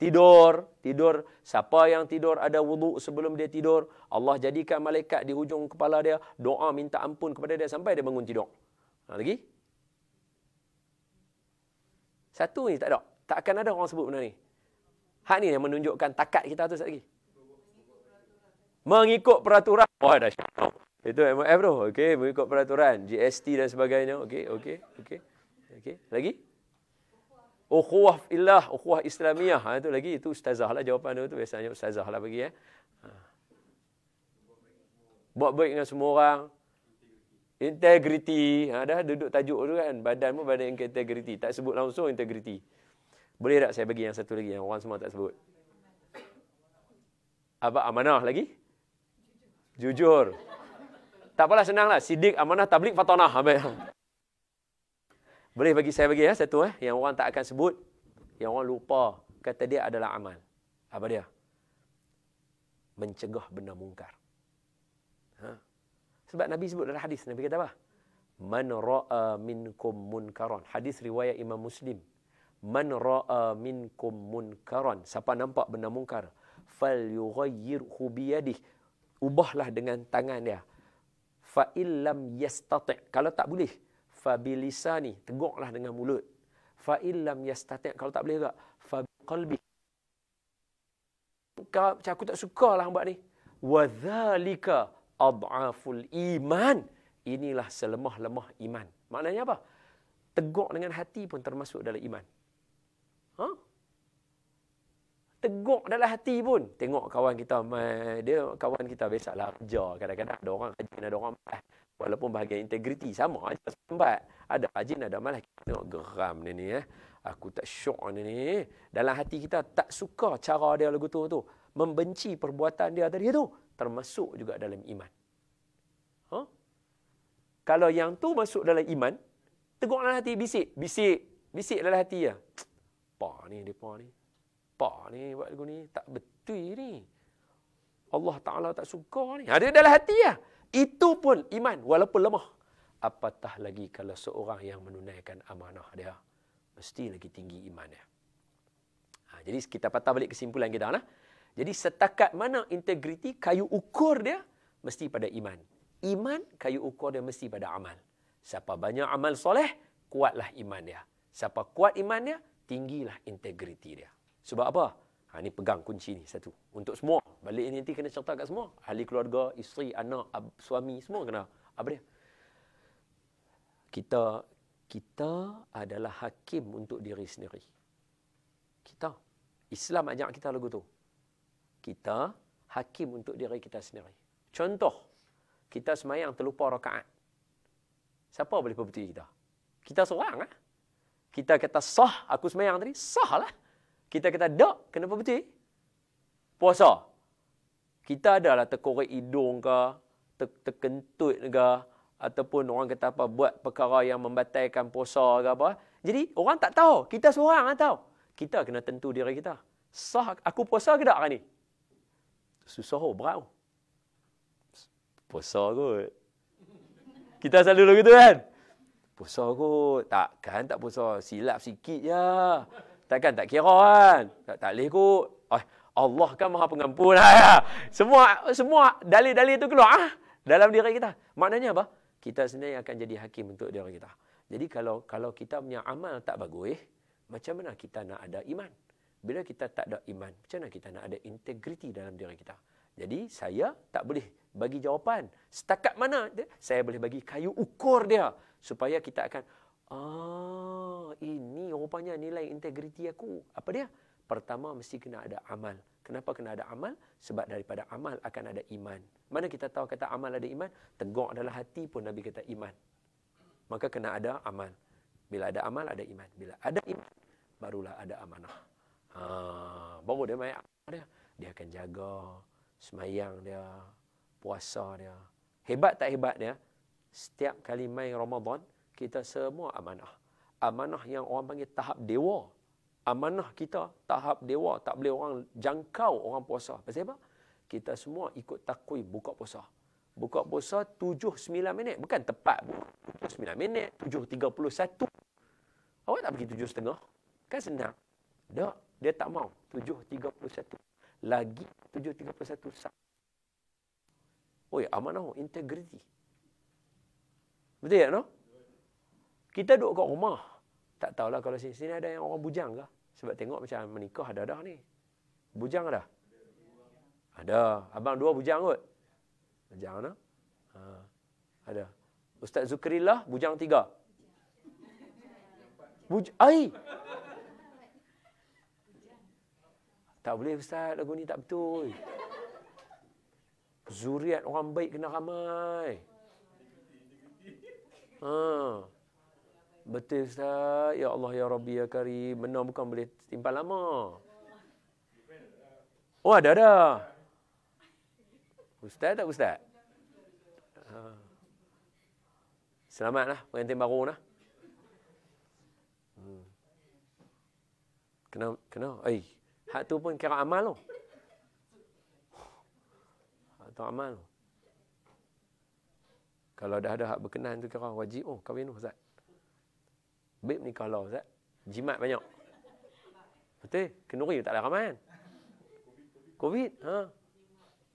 tidur tidur siapa yang tidur ada wuduk sebelum dia tidur Allah jadikan malaikat di hujung kepala dia doa minta ampun kepada dia sampai dia bangun tidur ha lagi satu ni tak ada. Tak akan ada orang sebut benda ni. Hak ni yang menunjukkan takat kita tu lagi. Mengikut peraturan. Wah dah syok. Itu MOF bro. okay. mengikut peraturan, GST dan sebagainya. okay, okay, okay, okay. lagi? Ukhuwah illah, ukhuwah Islamiah. Ha, itu lagi itu ustazah lah jawapan dia tu biasanya ustazah lah bagi eh. Ha. Buat baik dengan semua orang. Integriti. Ha, dah duduk tajuk tu kan. Badan pun badan integriti. Tak sebut langsung integriti. Boleh tak saya bagi yang satu lagi yang orang semua tak sebut? Apa amanah lagi? Jujur. Tak apalah senanglah. Sidik amanah tablik fatonah. Boleh bagi saya bagi ya satu eh yang orang tak akan sebut yang orang lupa kata dia adalah amal. Apa dia? Mencegah benda mungkar. Sebab Nabi sebut dalam hadis Nabi kata apa? Man ra'a minkum munkaran. Hadis riwayat Imam Muslim. Man ra'a minkum munkaran. Siapa nampak benda mungkar, fal yughayyirhu bi Ubahlah dengan tangan dia. Fa illam yastati'. Kalau tak boleh, fa bilisani. Teguklah dengan mulut. Fa illam yastati'. Kalau tak boleh juga, fa qalbi. Kau, aku tak sukalah hamba ni. Wa dhalika adhaful iman inilah selemah-lemah iman maknanya apa teguk dengan hati pun termasuk dalam iman ha teguk dalam hati pun tengok kawan kita dia kawan kita biasalah kerja kadang-kadang ada orang rajin ada orang malas walaupun bahagian integriti sama aja sempat ada rajin ada malas kita tengok geram ni ni eh aku tak syok ni ni dalam hati kita tak suka cara dia lagu tu tu membenci perbuatan dia tadi tu termasuk juga dalam iman. Ha? Kalau yang tu masuk dalam iman, teguklah hati bisik, bisik, bisik dalam hati ya. Pa ni depa ni. Pa ni buat lagu ni tak betul ni. Allah Taala tak suka ni. Ada ha, dalam hati ya. Itu pun iman walaupun lemah. Apatah lagi kalau seorang yang menunaikan amanah dia. Mesti lagi tinggi imannya. Ha, jadi kita patah balik kesimpulan kita. Nah. Jadi setakat mana integriti kayu ukur dia mesti pada iman. Iman kayu ukur dia mesti pada amal. Siapa banyak amal soleh, kuatlah iman dia. Siapa kuat iman dia, tinggilah integriti dia. Sebab apa? Ha, ini pegang kunci ni satu. Untuk semua. Balik ini nanti kena cerita kat semua. Ahli keluarga, isteri, anak, ab, suami, semua kena. Apa dia? Kita kita adalah hakim untuk diri sendiri. Kita. Islam ajak kita lagu tu kita hakim untuk diri kita sendiri. Contoh, kita semayang terlupa rakaat. Siapa boleh perbetul kita? Kita seorang. Eh? Kita kata sah, aku semayang tadi, sah lah. Kita kata tak, kena perbetul. Puasa. Kita adalah terkorek hidung ke, ter terkentut ke, ataupun orang kata apa, buat perkara yang membatalkan puasa ke apa. Jadi, orang tak tahu. Kita seorang lah tahu. Kita kena tentu diri kita. Sah, aku puasa ke tak hari ni? susah oh, berat. Besar kot. Kita selalu lagu tu kan? Besar kot. Takkan tak besar. Silap sikit je. Takkan tak kira kan? Tak, tak boleh kot. Ay, Allah kan maha pengampun. Ay, <laughs> semua semua dalil-dalil itu keluar. Ah, dalam diri kita. Maknanya apa? Kita sendiri akan jadi hakim untuk diri kita. Jadi kalau kalau kita punya amal tak bagus, eh, macam mana kita nak ada iman? Bila kita tak ada iman, macam mana kita nak ada integriti dalam diri kita? Jadi saya tak boleh bagi jawapan. Setakat mana dia, saya boleh bagi kayu ukur dia supaya kita akan ah ini rupanya nilai integriti aku. Apa dia? Pertama mesti kena ada amal. Kenapa kena ada amal? Sebab daripada amal akan ada iman. Mana kita tahu kata amal ada iman? Tegur adalah hati pun Nabi kata iman. Maka kena ada amal. Bila ada amal ada iman. Bila ada iman barulah ada amanah ha, baru dia mai dia dia akan jaga semayang dia puasa dia hebat tak hebat dia setiap kali main Ramadan kita semua amanah amanah yang orang panggil tahap dewa amanah kita tahap dewa tak boleh orang jangkau orang puasa pasal apa kita semua ikut takwim buka puasa buka puasa 7 9 minit bukan tepat 9 minit 7 31 awak tak pergi 7 setengah kan senang dak dia tak mau 731. Lagi 731 sah. Oi, amanah, integriti. Betul tak, ya, no? Kita duduk kat rumah. Tak tahulah kalau sini, sini ada yang orang bujang ke? Sebab tengok macam menikah ada dah ni. Bujang ada? Ada. Abang dua bujang kot. Bujang mana? Ha. Ada. Ustaz Zukrillah, bujang tiga. Buj Ay! Tak boleh Ustaz, lagu ni tak betul. Zuriat orang baik kena ramai. Ha. Betul Ustaz. Ya Allah, Ya Rabbi, Ya Karim. Benar bukan boleh timpan lama. Oh, ada ada. Ustaz tak Ustaz? Ha. Selamatlah pengantin baru lah. Hmm. Kena, kena. Eh, Hak tu pun kira amal tu. Hak tu amal tu. Kalau dah ada hak berkenan tu kira wajib. Oh, kahwin tu, Ustaz. Bib ni kalau, Ustaz. Jimat banyak. Betul? Kenuri tak ada ramai kan? COVID. Ha?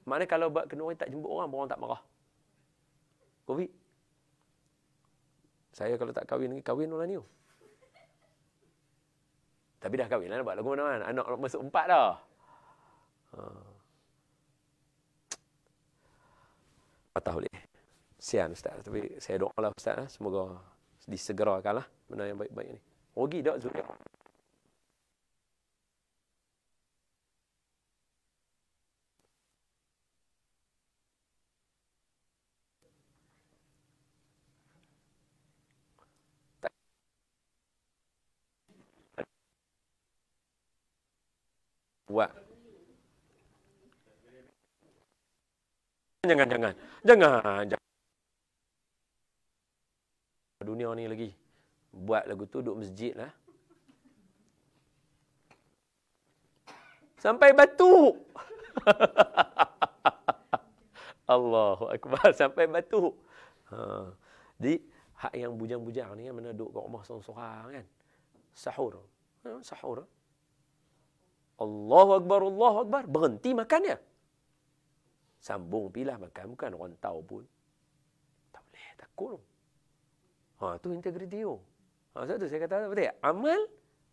Mana kalau buat kenuri tak jemput orang, orang tak marah. COVID. Saya kalau tak kahwin lagi, kahwin orang ni. Tapi dah kahwin lah nak lagu mana-mana. Anak masuk empat dah. Ha. Patah boleh. Sian Ustaz. Tapi saya doa lah Ustaz. Semoga disegerakan lah benda yang baik-baik ni. Rugi tak Zulia? buat. Jangan, jangan. Jangan, jangan. Dunia ni lagi. Buat lagu tu duduk masjid lah. Sampai batuk. <laughs> Allahu Akbar. Sampai batu Ha. Jadi, hak yang bujang-bujang ni kan mana duduk kat rumah seorang-seorang kan. Sahur. Ha, sahur. Ha. Allahu Akbar, Allahu Akbar. Berhenti makannya. Sambung pula makan. Bukan orang tahu pun. Tak boleh, tak kurung. Ha, itu integriti tu. Oh. Ha, sebab tu saya kata, apa dia? Amal,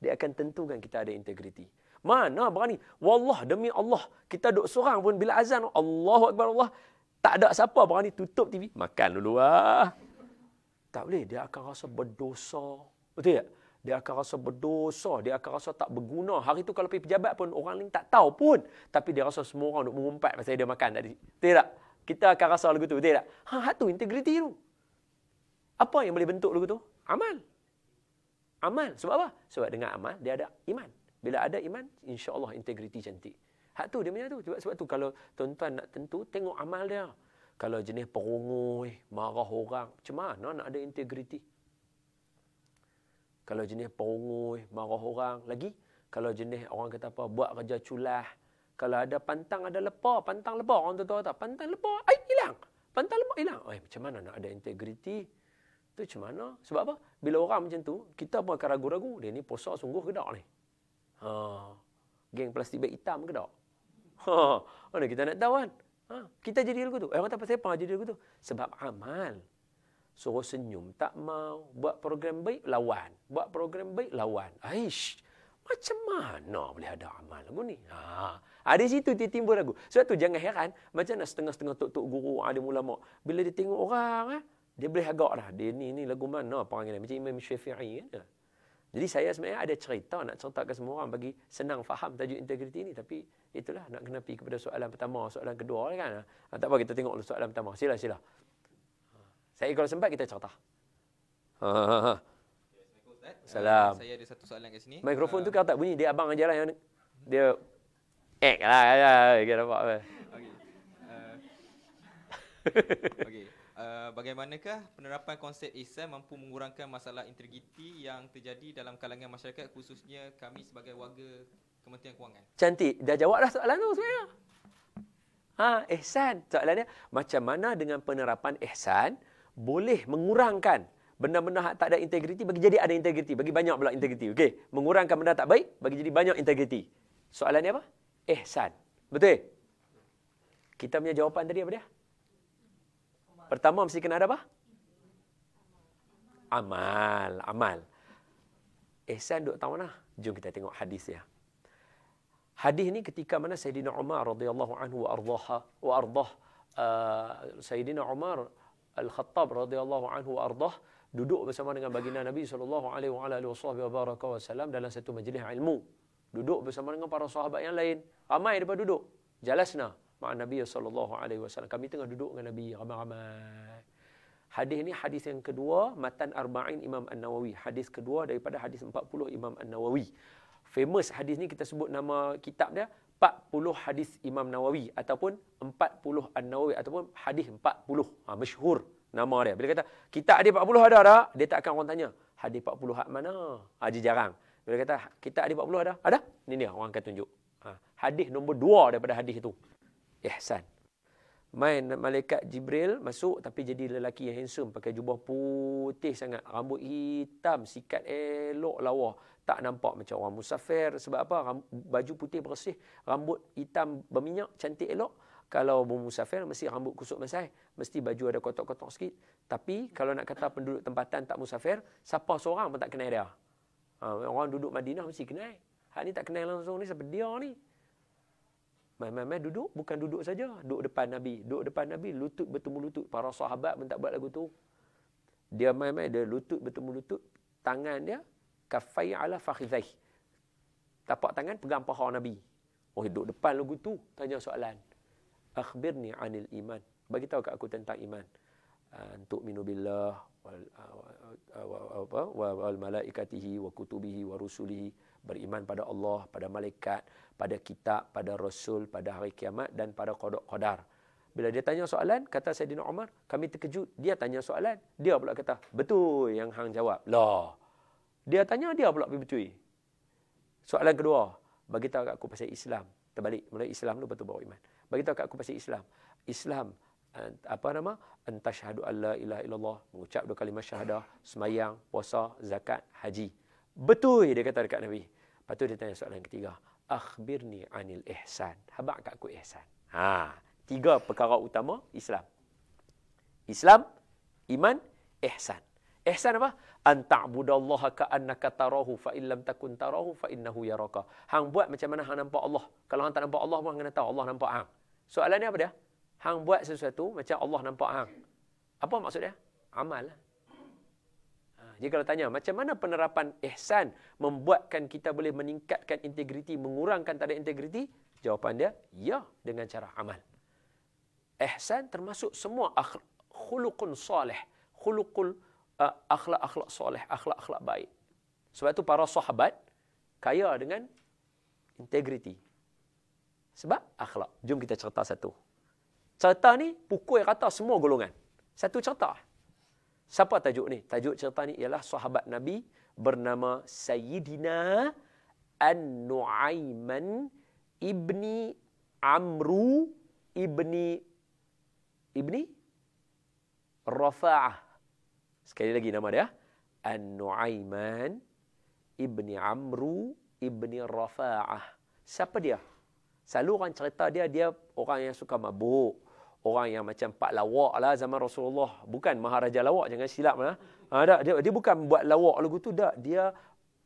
dia akan tentukan kita ada integriti. Mana berani? Wallah, demi Allah. Kita duduk seorang pun bila azan, Allahu Akbar, Allah. Tak ada siapa berani tutup TV. Makan dulu lah. Tak boleh, dia akan rasa berdosa. Betul tak? Ya? dia akan rasa berdosa, dia akan rasa tak berguna. Hari tu kalau pergi pejabat pun orang lain tak tahu pun. Tapi dia rasa semua orang duk mengumpat pasal dia makan tadi. Betul tak? Kita akan rasa lagu tu, betul tak? Ha, hak tu integriti tu. Apa yang boleh bentuk lagu tu? Amal. Amal. Sebab apa? Sebab dengan amal, dia ada iman. Bila ada iman, insya Allah integriti cantik. Hak tu dia macam tu. Sebab, sebab tu kalau tuan-tuan nak tentu, tengok amal dia. Kalau jenis perungui, marah orang, macam mana nak ada integriti? Kalau jenis pongoi, marah orang. Lagi, kalau jenis orang kata apa, buat kerja culah. Kalau ada pantang, ada lepak. Pantang lepak, orang tu tahu tak? Pantang lepak, ay, hilang. Pantang lepak, hilang. Ay, macam mana nak ada integriti? Itu macam mana? Sebab apa? Bila orang macam tu, kita pun akan ragu-ragu. Dia ni posa sungguh ke tak ni? Ha. Geng plastik beg hitam ke tak? Ha. Mana kita nak tahu kan? Ha. Kita jadi lagu tu. Eh, orang tak apa, siapa jadi lagu tu? Sebab amal. Suruh oh, senyum tak mau. Buat program baik lawan. Buat program baik lawan. Aish. Macam mana boleh ada amal lagu ni? Ha. Ada situ dia timbul lagu. Sebab tu jangan heran. Macam nak setengah-setengah tok-tok guru ada ulama. Bila dia tengok orang. Ha? Dia boleh agak lah. Dia ni, ni lagu mana panggilan. Macam Imam Syafi'i. Kan? Jadi saya sebenarnya ada cerita nak ceritakan semua orang bagi senang faham tajuk integriti ini. Tapi itulah nak kena pergi kepada soalan pertama, soalan kedua kan. Ha, tak apa kita tengok soalan pertama. Sila, sila. Tapi kalau sempat kita cerita. Ha, ha, ha, eh, Salam. saya ada satu soalan kat sini. Mikrofon uh, tu kalau tak bunyi dia abang ajalah yang dia Eh lah ya, ya, ya nampak apa. Okey. Uh, <laughs> Okey. Uh, bagaimanakah penerapan konsep Islam mampu mengurangkan masalah integriti yang terjadi dalam kalangan masyarakat khususnya kami sebagai warga Kementerian Kewangan? Cantik. Dah jawablah soalan tu sebenarnya. Ha, ihsan. Soalannya macam mana dengan penerapan ihsan? boleh mengurangkan benda-benda yang tak ada integriti bagi jadi ada integriti bagi banyak pula integriti okey mengurangkan benda tak baik bagi jadi banyak integriti soalannya apa ihsan betul kita punya jawapan tadi apa dia pertama mesti kena ada apa amal amal ihsan duk tahu nah jom kita tengok hadis ya hadis ni ketika mana sayyidina umar radhiyallahu anhu wa ardhaha wa ardhah uh, sayyidina umar Al-Khattab radhiyallahu anhu ardhah duduk bersama dengan baginda Nabi sallallahu alaihi wasallam dalam satu majlis ilmu. Duduk bersama dengan para sahabat yang lain. Ramai daripada duduk. Jalasna ma'an Nabi sallallahu alaihi wasallam. Kami tengah duduk dengan Nabi ramai-ramai. Hadis ini hadis yang kedua matan arba'in Imam An-Nawawi. Hadis kedua daripada hadis 40 Imam An-Nawawi. Famous hadis ni kita sebut nama kitab dia 40 hadis Imam Nawawi ataupun 40 An-Nawawi ataupun hadis 40. Ha, masyhur nama dia. Bila kata kita ada 40 ada ada, dia tak akan orang tanya hadis 40 hak mana? Ha, jarang. Bila kata kita ada 40 ada, ada. Ini dia orang akan tunjuk. Ha, hadis nombor dua daripada hadis itu. Ihsan main malaikat Jibril masuk tapi jadi lelaki yang handsome pakai jubah putih sangat rambut hitam sikat elok lawa tak nampak macam orang musafir sebab apa Ramb- baju putih bersih rambut hitam berminyak cantik elok kalau bermusafir mesti rambut kusut masai mesti baju ada kotak-kotak sikit tapi kalau nak kata penduduk tempatan tak musafir siapa seorang pun tak kenal dia ha, orang duduk Madinah mesti kenal hak ni tak kenal langsung ni siapa dia ni mai mai duduk, bukan duduk saja. Duduk depan Nabi. Duduk depan Nabi, lutut bertemu lutut. Para sahabat pun tak buat lagu tu. Dia mai-mai, dia lutut bertemu lutut. Tangan dia, kafai ala fakhizai. Tapak tangan, pegang paha Nabi. Oh, duduk depan lagu tu, tanya soalan. Akhbirni anil iman. Bagi tahu kat aku tentang iman. Untuk ah, minubillah, wal, ah, wal, wal, wal, wal, wal, wal, beriman pada Allah, pada malaikat, pada kitab, pada rasul, pada hari kiamat dan pada qada' qadar. Bila dia tanya soalan, kata Saidina Umar, kami terkejut. Dia tanya soalan, dia pula kata, betul yang hang jawab. Lah. Dia tanya, dia pula betul. Soalan kedua, bagi tahu aku pasal Islam. Terbalik, mulai Islam tu betul bawa iman. Bagi tahu aku pasal Islam. Islam eh, apa nama? Antashhadu alla ilaha illallah, mengucap dua kalimah syahadah, semayang, puasa, zakat, haji. Betul dia kata dekat Nabi. Lepas tu dia tanya soalan yang ketiga. Akhbirni anil ihsan. Habak kat aku ihsan. Ha. Tiga perkara utama Islam. Islam, iman, ihsan. Ihsan apa? An ta'budallaha ka'annaka tarahu faillam illam takun tarahu fa innahu yaraka. Hang buat macam mana hang nampak Allah. Kalau hang tak nampak Allah pun hang kena tahu Allah nampak hang. Soalan ni apa dia? Hang buat sesuatu macam Allah nampak hang. Apa maksud dia? Amal lah. Jika kalau tanya macam mana penerapan ihsan membuatkan kita boleh meningkatkan integriti, mengurangkan tanda integriti? Jawapan dia, ya dengan cara amal. Ihsan termasuk semua khuluqun salih, khuluqul uh, akhlak-akhlak salih, akhlak-akhlak baik. Sebab itu para sahabat kaya dengan integriti. Sebab akhlak. Jom kita cerita satu. Cerita ni pukul rata semua golongan. Satu Cerita. Siapa tajuk ni? Tajuk cerita ni ialah sahabat Nabi bernama Sayyidina An-Nu'aiman Ibni Amru Ibni Ibni Rafa'ah. Sekali lagi nama dia. An-Nu'aiman Ibni Amru Ibni Rafa'ah. Siapa dia? Selalu orang cerita dia, dia orang yang suka mabuk orang yang macam pak lawak lah zaman Rasulullah. Bukan maharaja lawak, jangan silap lah. Ha, tak, dia, dia bukan buat lawak lagu tu, tak. Dia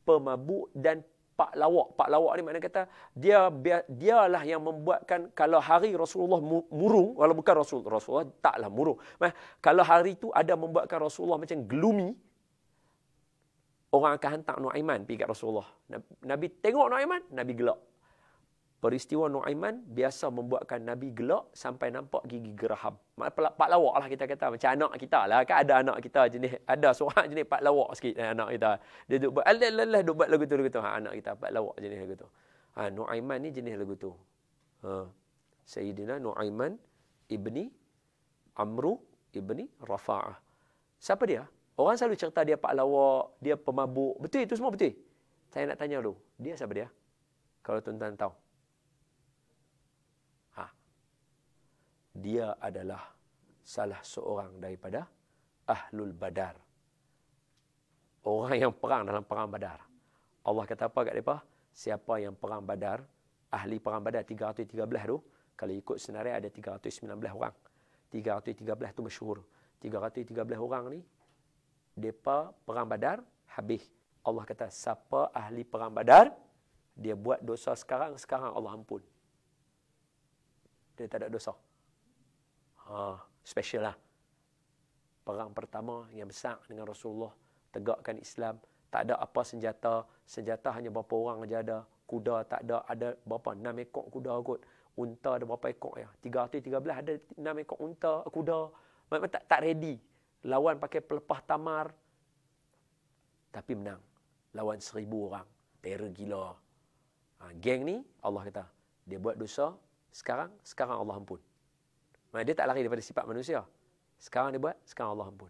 pemabuk dan pak lawak. Pak lawak ni mana kata dia dialah yang membuatkan kalau hari Rasulullah murung, walau bukan Rasul, Rasulullah taklah murung. Nah, kalau hari tu ada membuatkan Rasulullah macam gloomy, orang akan hantar Nuaiman pergi kat Rasulullah. Nabi, Nabi tengok Nuaiman, Nabi gelak. Peristiwa Nu'aiman biasa membuatkan Nabi gelak sampai nampak gigi geraham. Pak lawak lah kita kata. Macam anak kita lah. Kan ada anak kita jenis. Ada seorang jenis pak lawak sikit eh, anak kita. Dia duduk buat. Alalalah duduk buat lagu tu. Lagu tu. Ha, anak kita pak lawak jenis lagu tu. Ha, Nu'aiman ni jenis lagu tu. Ha. Sayyidina Nu'aiman Ibni Amru Ibni Rafa'ah. Siapa dia? Orang selalu cerita dia pak lawak. Dia pemabuk. Betul itu semua betul. Saya nak tanya dulu. Dia siapa dia? Kalau tuan-tuan tahu. dia adalah salah seorang daripada Ahlul Badar. Orang yang perang dalam perang Badar. Allah kata apa kat mereka? Siapa yang perang Badar, ahli perang Badar 313 tu, kalau ikut senarai ada 319 orang. 313 tu masyhur. 313 orang ni, mereka perang Badar, habis. Allah kata, siapa ahli perang Badar, dia buat dosa sekarang, sekarang Allah ampun. Dia tak ada dosa uh, special lah. Perang pertama yang besar dengan Rasulullah. Tegakkan Islam. Tak ada apa senjata. Senjata hanya berapa orang saja ada. Kuda tak ada. Ada berapa? Enam ekor kuda kot. Unta ada berapa ekor ya? Tiga atau tiga belas ada enam ekor unta, kuda. Memang tak, tak ready. Lawan pakai pelepah tamar. Tapi menang. Lawan seribu orang. Terror gila. Ha, geng ni Allah kata. Dia buat dosa. Sekarang, sekarang Allah ampun. Dia tak lari daripada sifat manusia. Sekarang dia buat, sekarang Allah ampun.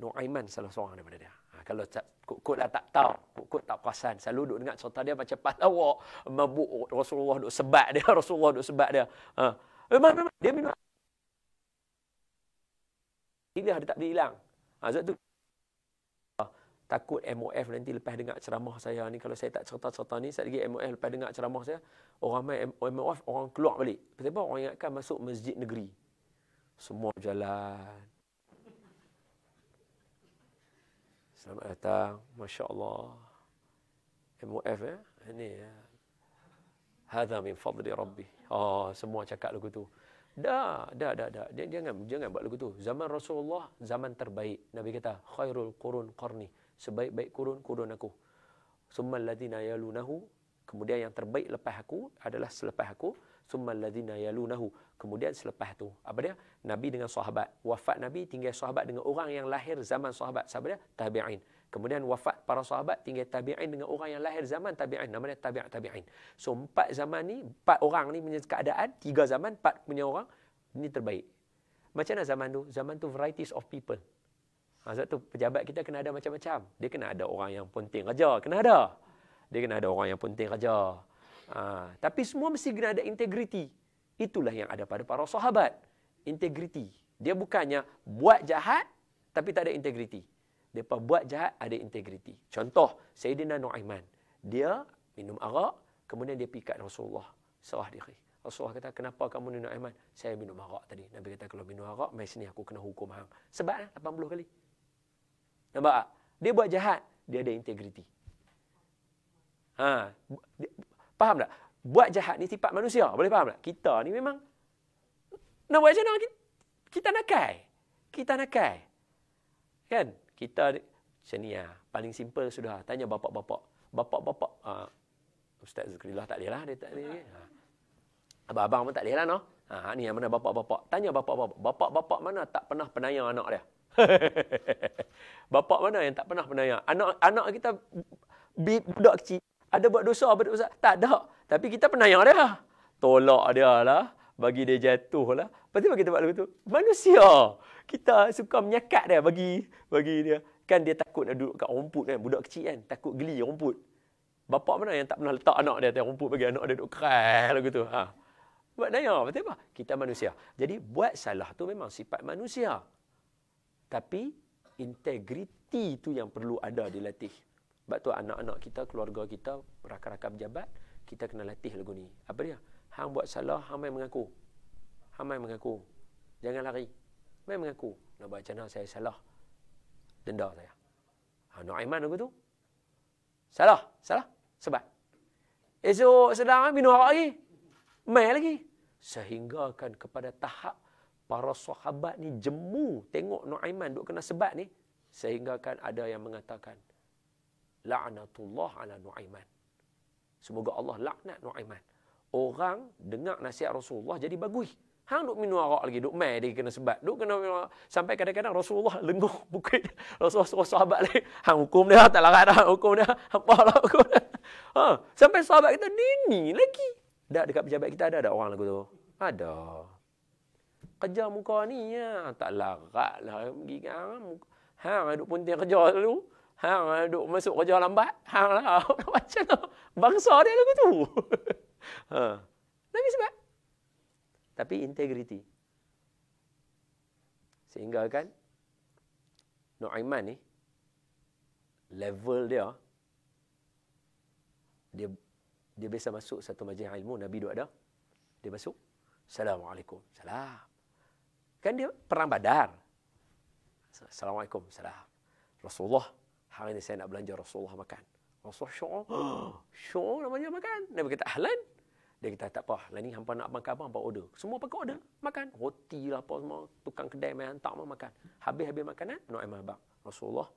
Nu'aiman salah seorang daripada dia. Ha, kalau tak, kot-kot lah tak tahu. Kot-kot tak perasan. Selalu duduk dengar cerita dia macam patawak. Mabuk Rasulullah duduk sebat dia. <laughs> Rasulullah duduk sebat dia. Ha. Memang, eh, memang. Dia minum. Hilah dia tak boleh hilang. Ha, sebab tu, takut MOF nanti lepas dengar ceramah saya ni kalau saya tak cerita-cerita ni satgi MOF lepas dengar ceramah saya orang mai MOF orang keluar balik sebab orang ingatkan masuk masjid negeri semua jalan selamat datang masya-Allah MOF eh ini ya eh? hadza min fadli rabbi oh semua cakap lagu tu dah dah dah dah jangan jangan buat lagu tu zaman Rasulullah zaman terbaik nabi kata khairul qurun qarni sebaik-baik kurun kurun aku summal ladina yalunahu kemudian yang terbaik lepas aku adalah selepas aku summal ladina yalunahu kemudian selepas tu apa dia nabi dengan sahabat wafat nabi tinggal sahabat dengan orang yang lahir zaman sahabat siapa dia tabiin kemudian wafat para sahabat tinggal tabiin dengan orang yang lahir zaman tabiin nama dia tabi' tabiin so empat zaman ni empat orang ni punya keadaan tiga zaman empat punya orang ni terbaik macam mana zaman tu zaman tu varieties of people Ha, sebab tu pejabat kita kena ada macam-macam. Dia kena ada orang yang penting raja. Kena ada. Dia kena ada orang yang penting raja. Ha, tapi semua mesti kena ada integriti. Itulah yang ada pada para sahabat. Integriti. Dia bukannya buat jahat tapi tak ada integriti. Dia buat jahat ada integriti. Contoh Sayyidina Nu'aiman. Dia minum arak kemudian dia pikat Rasulullah. Serah diri. Rasulullah kata, kenapa kamu minum Nu'aiman? Saya minum arak tadi. Nabi kata, kalau minum arak, mai sini aku kena hukum. Sebab 80 eh, kali. Nampak tak? Dia buat jahat, dia ada integriti. Ha, faham tak? Buat jahat ni sifat manusia. Boleh faham tak? Kita ni memang nak buat macam mana? Kita nakai. Kita nakai. Kan? Kita macam ni lah. Paling simple sudah. Tanya bapak-bapak. Bapak-bapak. Uh, Ustaz Zikrillah tak boleh lah. Dia tak boleh. Ha. Abang-abang pun tak boleh lah. No? Ha, ni yang mana bapak-bapak. Tanya bapak-bapak. Bapak-bapak mana tak pernah penaya anak dia? <laughs> Bapak mana yang tak pernah penayang? Anak anak kita budak kecil ada buat dosa apa dosa? Tak ada. Tapi kita penayang dia. Tolak dia lah, bagi dia jatuh lah. Pasti kita buat lagu tu. Manusia. Kita suka menyekat dia bagi bagi dia. Kan dia takut nak duduk kat rumput kan, budak kecil kan, takut geli rumput. Bapak mana yang tak pernah letak anak dia atas rumput bagi anak dia duduk kerah lagu tu. Ha. Buat naya, betul apa? Kita manusia. Jadi buat salah tu memang sifat manusia. Tapi integriti itu yang perlu ada dilatih. Sebab tu anak-anak kita, keluarga kita, rakan-rakan pejabat, kita kena latih lagu ni. Apa dia? Hang buat salah, hang main mengaku. Hang main mengaku. Jangan lari. Main mengaku. Nak buat macam saya salah. Denda saya. Ha, Nu'aiman lagu tu. Salah. Salah. Sebab. Esok sedang minum arak lagi. Main lagi. Sehinggakan kepada tahap para sahabat ni jemu tengok Nuaiman duk kena sebat ni sehingga kan ada yang mengatakan la'natullah ala Nuaiman. Semoga Allah laknat Nuaiman. Orang dengar nasihat Rasulullah jadi bagus. Hang duk minum arak lagi, duk mai dia kena sebat. Duk kena minum sampai kadang-kadang Rasulullah lenguh <laughs> bukit. Rasulullah sahabat lagi. Hang hukum dia tak larat dah hukum dia. <laughs> Apa lah hukum dia? Ha, sampai sahabat kita ni lagi. Dak dekat pejabat kita ada ada orang lagu tu. Ada kerja muka ni ya. tak larat lah pergi kan hang duk punting kerja dulu hang duk masuk kerja lambat hang lah macam <laughs> lah. bangsa dia lagu tu <laughs> ha tapi sebab tapi integriti sehingga kan Nuaiman ni level dia dia dia biasa masuk satu majlis ilmu Nabi duk ada dia masuk Assalamualaikum. Salam. Kan dia perang badar. Assalamualaikum. Salam. Rasulullah. Hari ini saya nak belanja Rasulullah makan. Rasulullah syur. Oh, syur nak makan. Nabi kata ahlan. Dia kata tak apa. Lain ni hampa nak abang kabar. Hampa order. Semua pakai order. Makan. Roti lah apa semua. Tukang kedai main hantar mah makan. Habis-habis makanan. No emang abang. Rasulullah.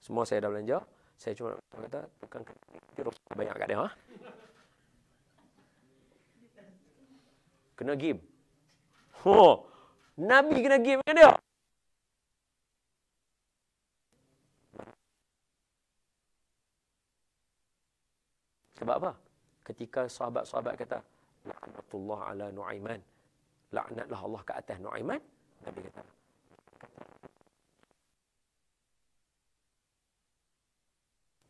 Semua saya dah belanja. Saya cuma nak kata. Tukang kedai. Dia Rasulullah banyak kat dia. Ha? Kena game. Huh. <laughs> Oh, Nabi kena game dengan dia. Sebab apa? Ketika sahabat-sahabat kata, La'natullah ala Nu'aiman. La'natlah Allah ke atas Nu'aiman. Nabi kata,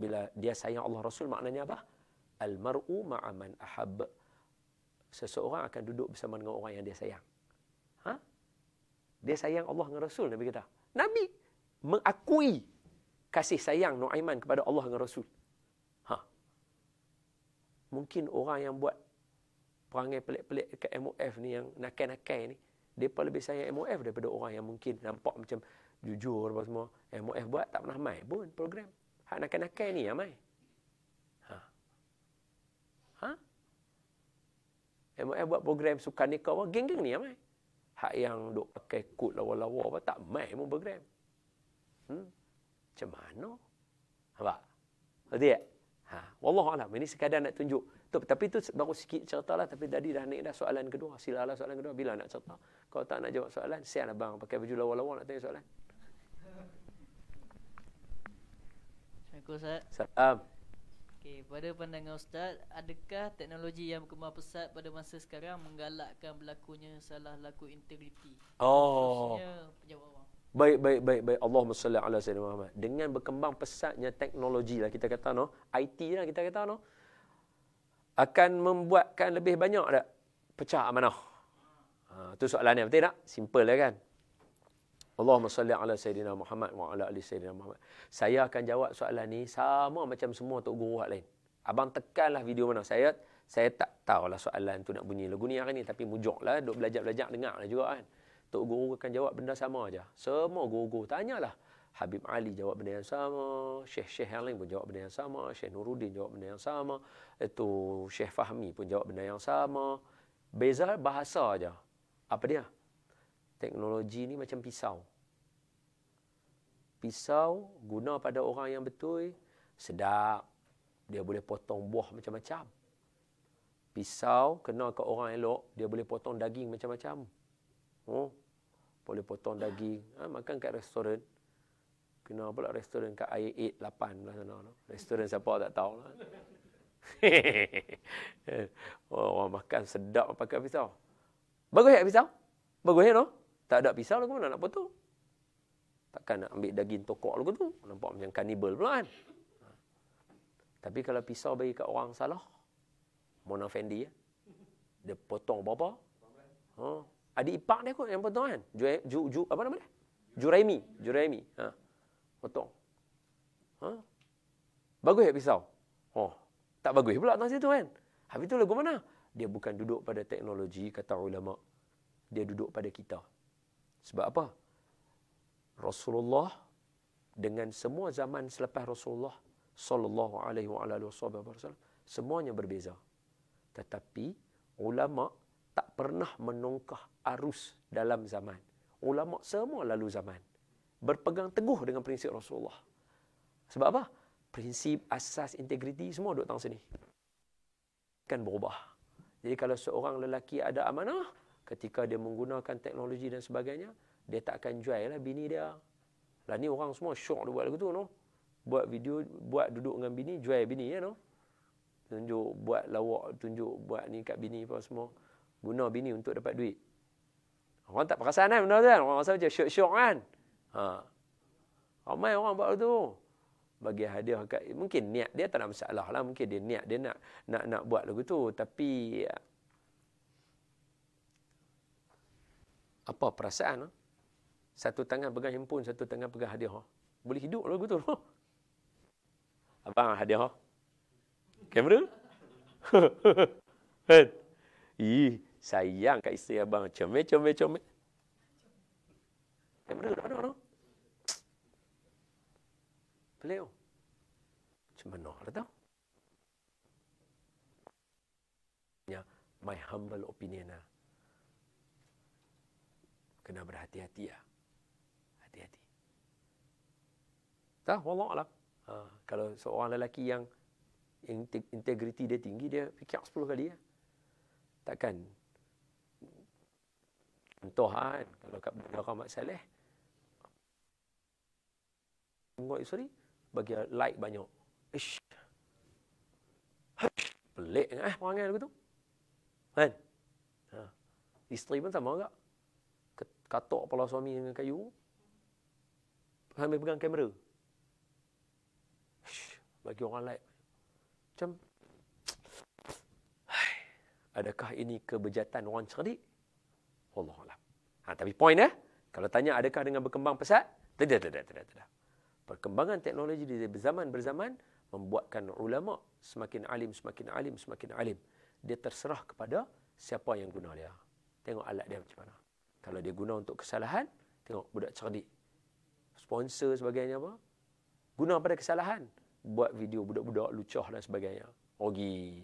Bila dia sayang Allah Rasul, maknanya apa? Al-mar'u ma'aman ahab. Seseorang akan duduk bersama dengan orang yang dia sayang dia sayang Allah dengan Rasul Nabi kata. Nabi mengakui kasih sayang Nuaiman kepada Allah dengan Rasul. Ha. Mungkin orang yang buat perangai pelik-pelik dekat MOF ni yang nakai-nakai ni, depa lebih sayang MOF daripada orang yang mungkin nampak macam jujur apa semua. MOF buat tak pernah mai pun program. Hak nakai-nakai ni yang mai. Ha. Ha. MOF buat program suka nikah, geng-geng ni yang mai. Hak yang duk pakai kod lawa-lawa apa tak mai pun program. Hmm. Macam mana? Apa? Betul tak? Ha, wallahu alam ini sekadar nak tunjuk. Tu, tapi tu baru sikit cerita lah. Tapi tadi dah naik dah soalan kedua. Silalah soalan kedua. Bila nak cerita? Kalau tak nak jawab soalan, siap lah bang. Pakai baju lawa-lawa nak tanya soalan. Assalamualaikum, Ustaz. Assalamualaikum. Okey, pada pandangan ustaz, adakah teknologi yang berkembang pesat pada masa sekarang menggalakkan berlakunya salah laku integriti? Oh. Khususnya, baik baik baik baik Allahumma salli ala sayyidina Muhammad. Dengan berkembang pesatnya teknologi lah kita kata no, IT lah kita kata no, akan membuatkan lebih banyak tak pecah amanah. Ha, tu soalan yang betul tak? Simple lah kan. Allahumma salli ala Sayyidina Muhammad wa ala ali Sayyidina Muhammad. Saya akan jawab soalan ni sama macam semua Tok Guru yang lain. Abang tekanlah video mana. Saya saya tak tahulah soalan tu nak bunyi lagu ni hari ni. Tapi mujuk lah. Duk belajar-belajar dengar lah juga kan. Tok Guru akan jawab benda sama aja. Semua guru-guru tanyalah. Habib Ali jawab benda yang sama. Syekh-syekh yang lain pun jawab benda yang sama. Syekh Nuruddin jawab benda yang sama. Itu Syekh Fahmi pun jawab benda yang sama. Beza bahasa aja. Apa dia? teknologi ni macam pisau. Pisau guna pada orang yang betul, sedap. Dia boleh potong buah macam-macam. Pisau kena ke orang elok, dia boleh potong daging macam-macam. Oh, boleh potong daging. Ha, makan kat restoran. Kena pula restoran kat air 8 belah sana. Restoran siapa tak tahu. Lah. <laughs> oh, orang makan sedap pakai pisau. Bagus ya, pisau? Bagus ya, no? Tak ada pisau lah ke mana nak potong? Takkan nak ambil daging tokok lah ke tu? Nampak macam kanibal pula kan? Tapi kalau pisau bagi kat orang salah, Mona Fendi ya? dia potong berapa? Ha? Adik ipak dia kot yang potong kan? Ju, ju, ju, apa nama dia? Juraimi. Juraimi. Ha? Potong. Ha? Bagus ya pisau? Oh, tak bagus pula tuan situ kan? Habis tu lagu mana? Dia bukan duduk pada teknologi, kata ulama. Dia duduk pada kita. Sebab apa? Rasulullah dengan semua zaman selepas Rasulullah sallallahu alaihi wasallam semuanya berbeza. Tetapi ulama tak pernah menungkah arus dalam zaman. Ulama semua lalu zaman berpegang teguh dengan prinsip Rasulullah. Sebab apa? Prinsip asas integriti semua duduk tang sini. Kan berubah. Jadi kalau seorang lelaki ada amanah, ketika dia menggunakan teknologi dan sebagainya, dia tak akan jual lah bini dia. Lah ni orang semua syok dia buat lagu tu no. Buat video, buat duduk dengan bini, jual bini ya no. Tunjuk, buat lawak, tunjuk, buat ni kat bini apa semua. Guna bini untuk dapat duit. Orang tak perasan kan benda tu kan. Orang rasa macam syok-syok kan. Ha. Ramai orang buat tu. Bagi hadiah kat, mungkin niat dia tak ada masalah lah. Mungkin dia niat dia nak nak nak buat lagu tu. Tapi apa perasaan ah? satu tangan pegang handphone satu tangan pegang hadiah ah. boleh hidup lah betul abang hadiah ah. kamera <laughs> kan ih sayang kat isteri abang cembe cembe cembe kamera dah ada noh beliau cembeno ada ya my humble opinion lah kena berhati-hati ya. Hati-hati. Tahu Allah Alam. Ha, kalau seorang lelaki yang integriti dia tinggi, dia fikir 10 kali ya. Takkan. Tuhan, kalau kat negara Mak Saleh, tengok isteri, eh, bagi like banyak. Ish. Pelik kan eh, orang yang tu? Kan? Ha. Isteri pun sama enggak? katok kepala suami dengan kayu. Sambil pegang kamera. Shhh, bagi orang lain. Macam. Hai, adakah ini kebejatan orang cerdik? Allah Allah. Ha, tapi point eh. Kalau tanya adakah dengan berkembang pesat? Tidak, tidak, tidak, tidak. Perkembangan teknologi di zaman berzaman membuatkan ulama semakin alim, semakin alim, semakin alim. Dia terserah kepada siapa yang guna dia. Tengok alat dia macam mana. Kalau dia guna untuk kesalahan, tengok budak cerdik. Sponsor sebagainya apa? Guna pada kesalahan. Buat video budak-budak lucah dan sebagainya. Ogi.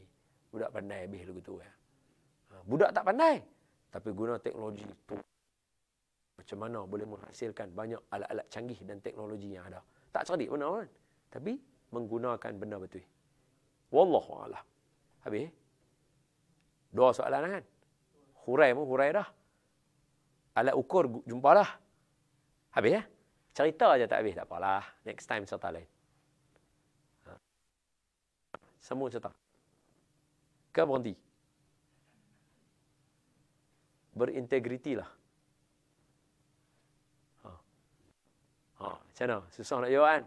Budak pandai habis lagu tu. Ya. Ha, budak tak pandai. Tapi guna teknologi itu, Macam mana boleh menghasilkan banyak alat-alat canggih dan teknologi yang ada. Tak cerdik benar kan? Tapi menggunakan benda betul. Wallahualam. Habis. Dua soalan lah kan? Hurai pun hurai dah alat ukur jumpalah. Habis ya. Cerita aja tak habis tak apalah. Next time cerita lain. Ha. Semua cerita. Ke berhenti. Berintegriti lah. Ha. ha. Macam mana? Susah nak jawab kan?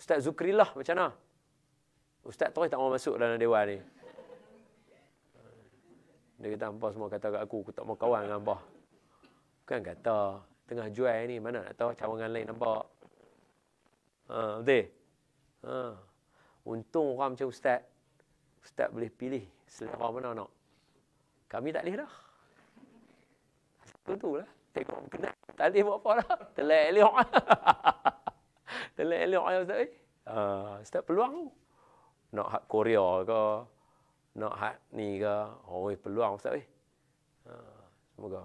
Ustaz Zukri lah macam mana? Ustaz terus tak mau masuk dalam dewan ni. Dia kata, Ampah semua kata kat aku, aku tak mau kawan dengan Ampah. Bukan kata tengah jual ni mana nak tahu cawangan lain nampak. Ha, betul? Ha. Untung orang macam ustaz. Ustaz boleh pilih selera mana nak. Kami tak boleh dah. Satu tu lah. Tengok kena. Tak boleh buat apa dah. Telak elok. Telak elok ya ustaz. Eh. Ha, ustaz peluang tu. Nak hak Korea ke? Nak hak ni ke? Oh, eh, peluang ustaz. Eh? Ha, semoga. Semoga.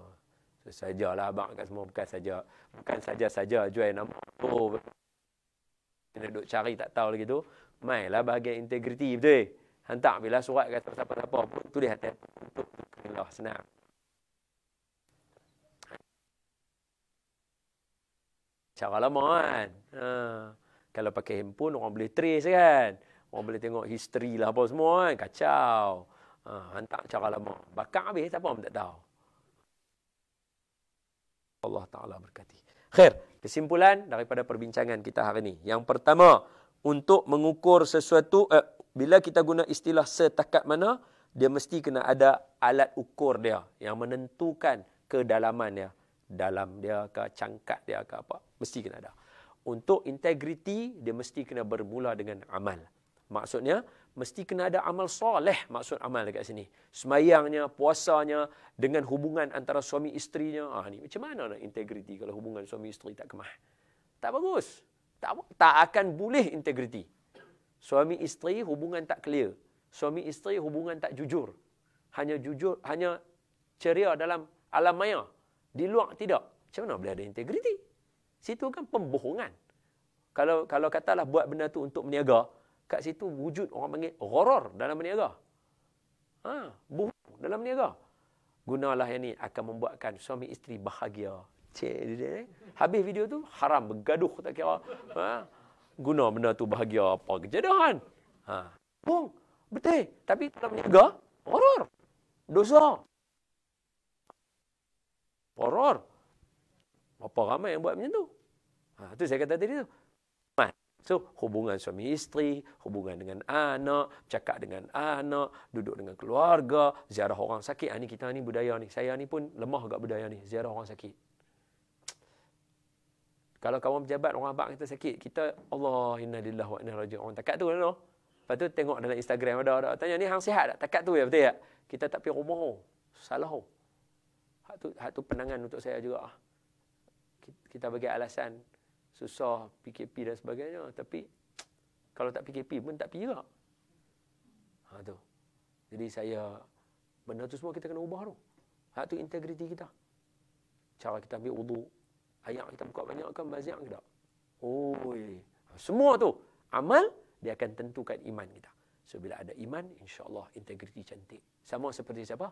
Saja lah, abang kat semua bukan saja bukan saja-saja jual nama tu kena duk cari tak tahu lagi tu mainlah bahagian integriti betul eh? hantar bila surat kat siapa-siapa pun tulis atas untuk Allah senang cara lama kan ha. kalau pakai handphone orang boleh trace kan orang boleh tengok history lah apa semua kan kacau ha. hantar cara lama bakar habis siapa pun tak tahu Allah Ta'ala berkati. Khair, kesimpulan daripada perbincangan kita hari ini. Yang pertama, untuk mengukur sesuatu, eh, bila kita guna istilah setakat mana, dia mesti kena ada alat ukur dia yang menentukan kedalaman dia. Dalam dia ke, cangkat dia ke apa. Mesti kena ada. Untuk integriti, dia mesti kena bermula dengan amal. Maksudnya, mesti kena ada amal soleh maksud amal dekat sini. Semayangnya, puasanya dengan hubungan antara suami isterinya. Ah ni macam mana nak integriti kalau hubungan suami isteri tak kemah? Tak bagus. Tak tak akan boleh integriti. Suami isteri hubungan tak clear. Suami isteri hubungan tak jujur. Hanya jujur, hanya ceria dalam alam maya. Di luar tidak. Macam mana boleh ada integriti? Situ kan pembohongan. Kalau kalau katalah buat benda tu untuk meniaga kat situ wujud orang panggil gharar dalam berniaga. Ha, buhur dalam berniaga. Gunalah yang ni akan membuatkan suami isteri bahagia. Cik, dia, eh? Habis video tu haram bergaduh tak kira. Ha? Guna benda tu bahagia apa kejadahan. Ha. Bung, betul. Tapi dalam berniaga, gharar. Dosa. Horor. Apa ramai yang buat macam tu? Ha, tu saya kata tadi tu. So, hubungan suami isteri, hubungan dengan anak, cakap dengan anak, duduk dengan keluarga, ziarah orang sakit. Ha, kita ni budaya ni. Saya ni pun lemah agak budaya ni, ziarah orang sakit. Kalau kawan pejabat, orang abang kita sakit, kita Allah inna lillahi wa inna ilaihi raji'un. Takat tu kan? Lepas tu tengok dalam Instagram ada orang tanya ni hang sihat tak? Takat tu ya betul ya? Kita tak pergi rumah. Salah. Hak tu hak tu penangan untuk saya juga. Kita bagi alasan susah PKP dan sebagainya tapi <tsk> kalau tak PKP pun tak pira ha tu jadi saya benda tu semua kita kena ubah tu hak tu integriti kita cara kita ambil wudu ayat kita buka banyak kan mazik ke tak oi semua tu amal dia akan tentukan iman kita so bila ada iman insyaallah integriti cantik sama seperti siapa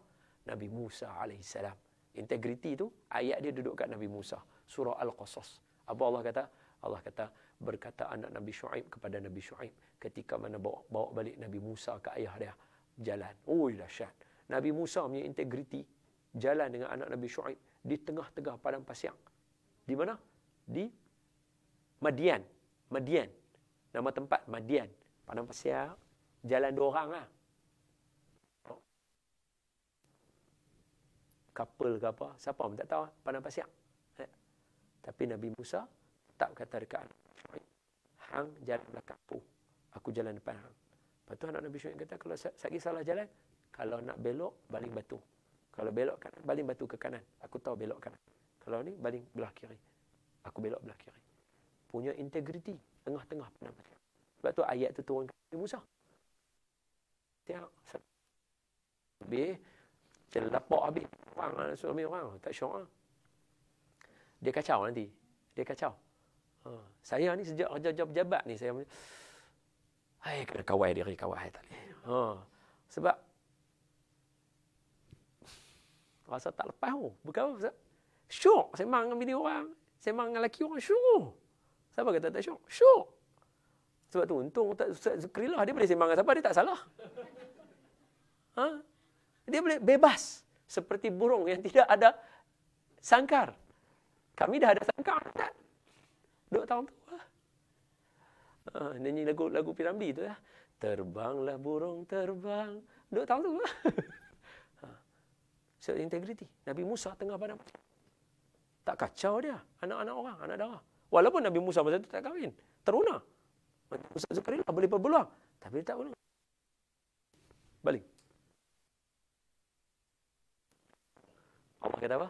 Nabi Musa alaihissalam. Integriti tu, ayat dia duduk kat Nabi Musa. Surah Al-Qasas. Apa Allah kata? Allah kata berkata anak Nabi Shu'aib kepada Nabi Shu'aib ketika mana bawa, bawa balik Nabi Musa ke ayah dia jalan. Oh, dah dahsyat. Nabi Musa punya integriti jalan dengan anak Nabi Shu'aib di tengah-tengah padang pasir. Di mana? Di Madian. Madian. Nama tempat Madian. Padang pasir. Jalan dua orang lah. Couple ke apa. Siapa pun tak tahu. Padang pasir. Tapi Nabi Musa tetap kata dekat Anak. Hang jalan belakang pu. Aku jalan depan Hang. Lepas tu anak Nabi Syuib kata, kalau sakit salah jalan, kalau nak belok, baling batu. Kalau belok kanan, baling batu ke kanan. Aku tahu belok kanan. Kalau ni, baling belah kiri. Aku belok belah kiri. Punya integriti. Tengah-tengah pernah mati. Sebab tu ayat tu turun Nabi Musa. Tiap. Lebih. Jalan lapak habis. Pang, suami orang. Tak syurah dia kacau nanti. Dia kacau. Ha. Saya ni sejak kerja-kerja pejabat ni, saya... Hai, kena kawai diri, kawai saya tadi. Ha. Sebab... Rasa tak lepas pun. Bukan apa, sebab... Syuk, semang dengan bini orang. Semang dengan lelaki orang, syuk. Siapa kata tak syuk? Syuk. Sebab tu untung tak sekrilah dia boleh sembang dengan siapa dia tak salah. Ha? Dia boleh bebas seperti burung yang tidak ada sangkar. Kami dah ada sangka adat. Duduk tahun tu. Ha, nyanyi lagu lagu Piramdi tu lah. Ha. Terbanglah burung terbang. Duduk tahun tu. <laughs> Ha. So, integrity. Nabi Musa tengah padam. Tak kacau dia. Anak-anak orang, anak darah. Walaupun Nabi Musa masa tu tak kahwin. Teruna. Nabi Musa Zakaria boleh berpeluang. Tapi tak boleh. Balik. Allah kata apa?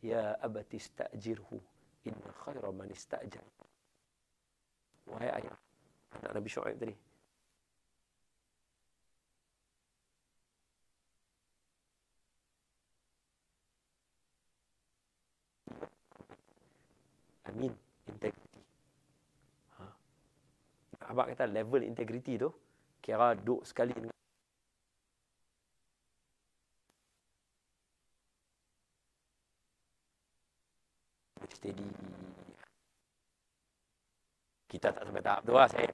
Ya abati sta'jirhu Inna khaira mani sta'jar Wahai ayah Anak Nabi Syu'ib tadi Amin Integriti ha. Abang kata level integrity tu Kira duk sekali dengan steady. Kita tak sampai tahap tu lah saya.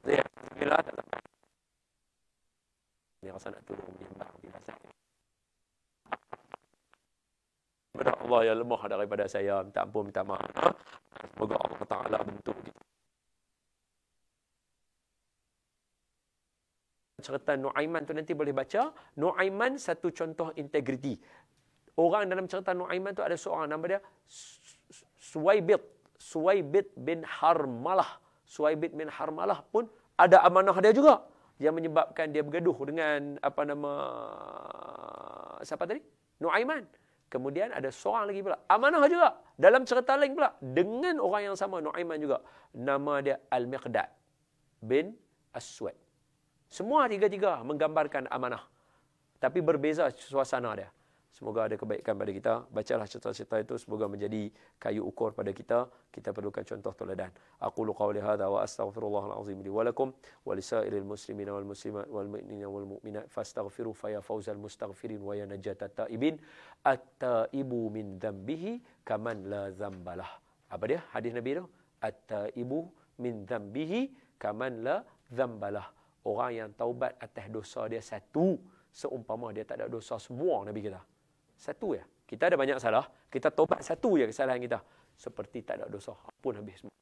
Saya Alhamdulillah tak sampai. Dia rasa nak turun menyembah di Kepada Allah yang lemah daripada saya. Minta ampun, minta maaf. Semoga Allah Ta'ala bentuk kita. cerita Nuaiman tu nanti boleh baca. Nuaiman satu contoh integriti. Orang dalam cerita Nuaiman tu ada seorang nama dia Suwaibit Suwaibit bin Harmalah Suwaibit bin Harmalah pun ada amanah dia juga yang menyebabkan dia bergaduh dengan apa nama siapa tadi? Nuaiman. Kemudian ada seorang lagi pula. Amanah juga. Dalam cerita lain pula. Dengan orang yang sama Nuaiman juga. Nama dia Al-Miqdad bin Aswad. Semua tiga-tiga menggambarkan amanah. Tapi berbeza suasana dia. Semoga ada kebaikan pada kita. Bacalah cerita-cerita itu semoga menjadi kayu ukur pada kita. Kita perlukan contoh teladan. Aku lu qawli hadha wa astaghfirullahal azim li walakum wa lisairil muslimina wal muslimat wal mu'minina wal mu'minat fastaghfiru fa ya fawzal mustaghfirin wa ya najatat ta'ibin at-ta'ibu min dhambihi kaman la dhambalah. Apa dia? Hadis Nabi itu? At-ta'ibu min dhambihi kaman la dhambalah. Orang yang taubat atas dosa dia satu seumpama dia tak ada dosa semua Nabi kita satu ya. Kita ada banyak salah, kita tobat satu ya kesalahan kita. Seperti tak ada dosa apun habis semua.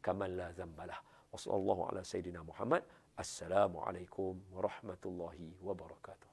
Kamal la zambalah. Wassalamualaikum warahmatullahi wabarakatuh.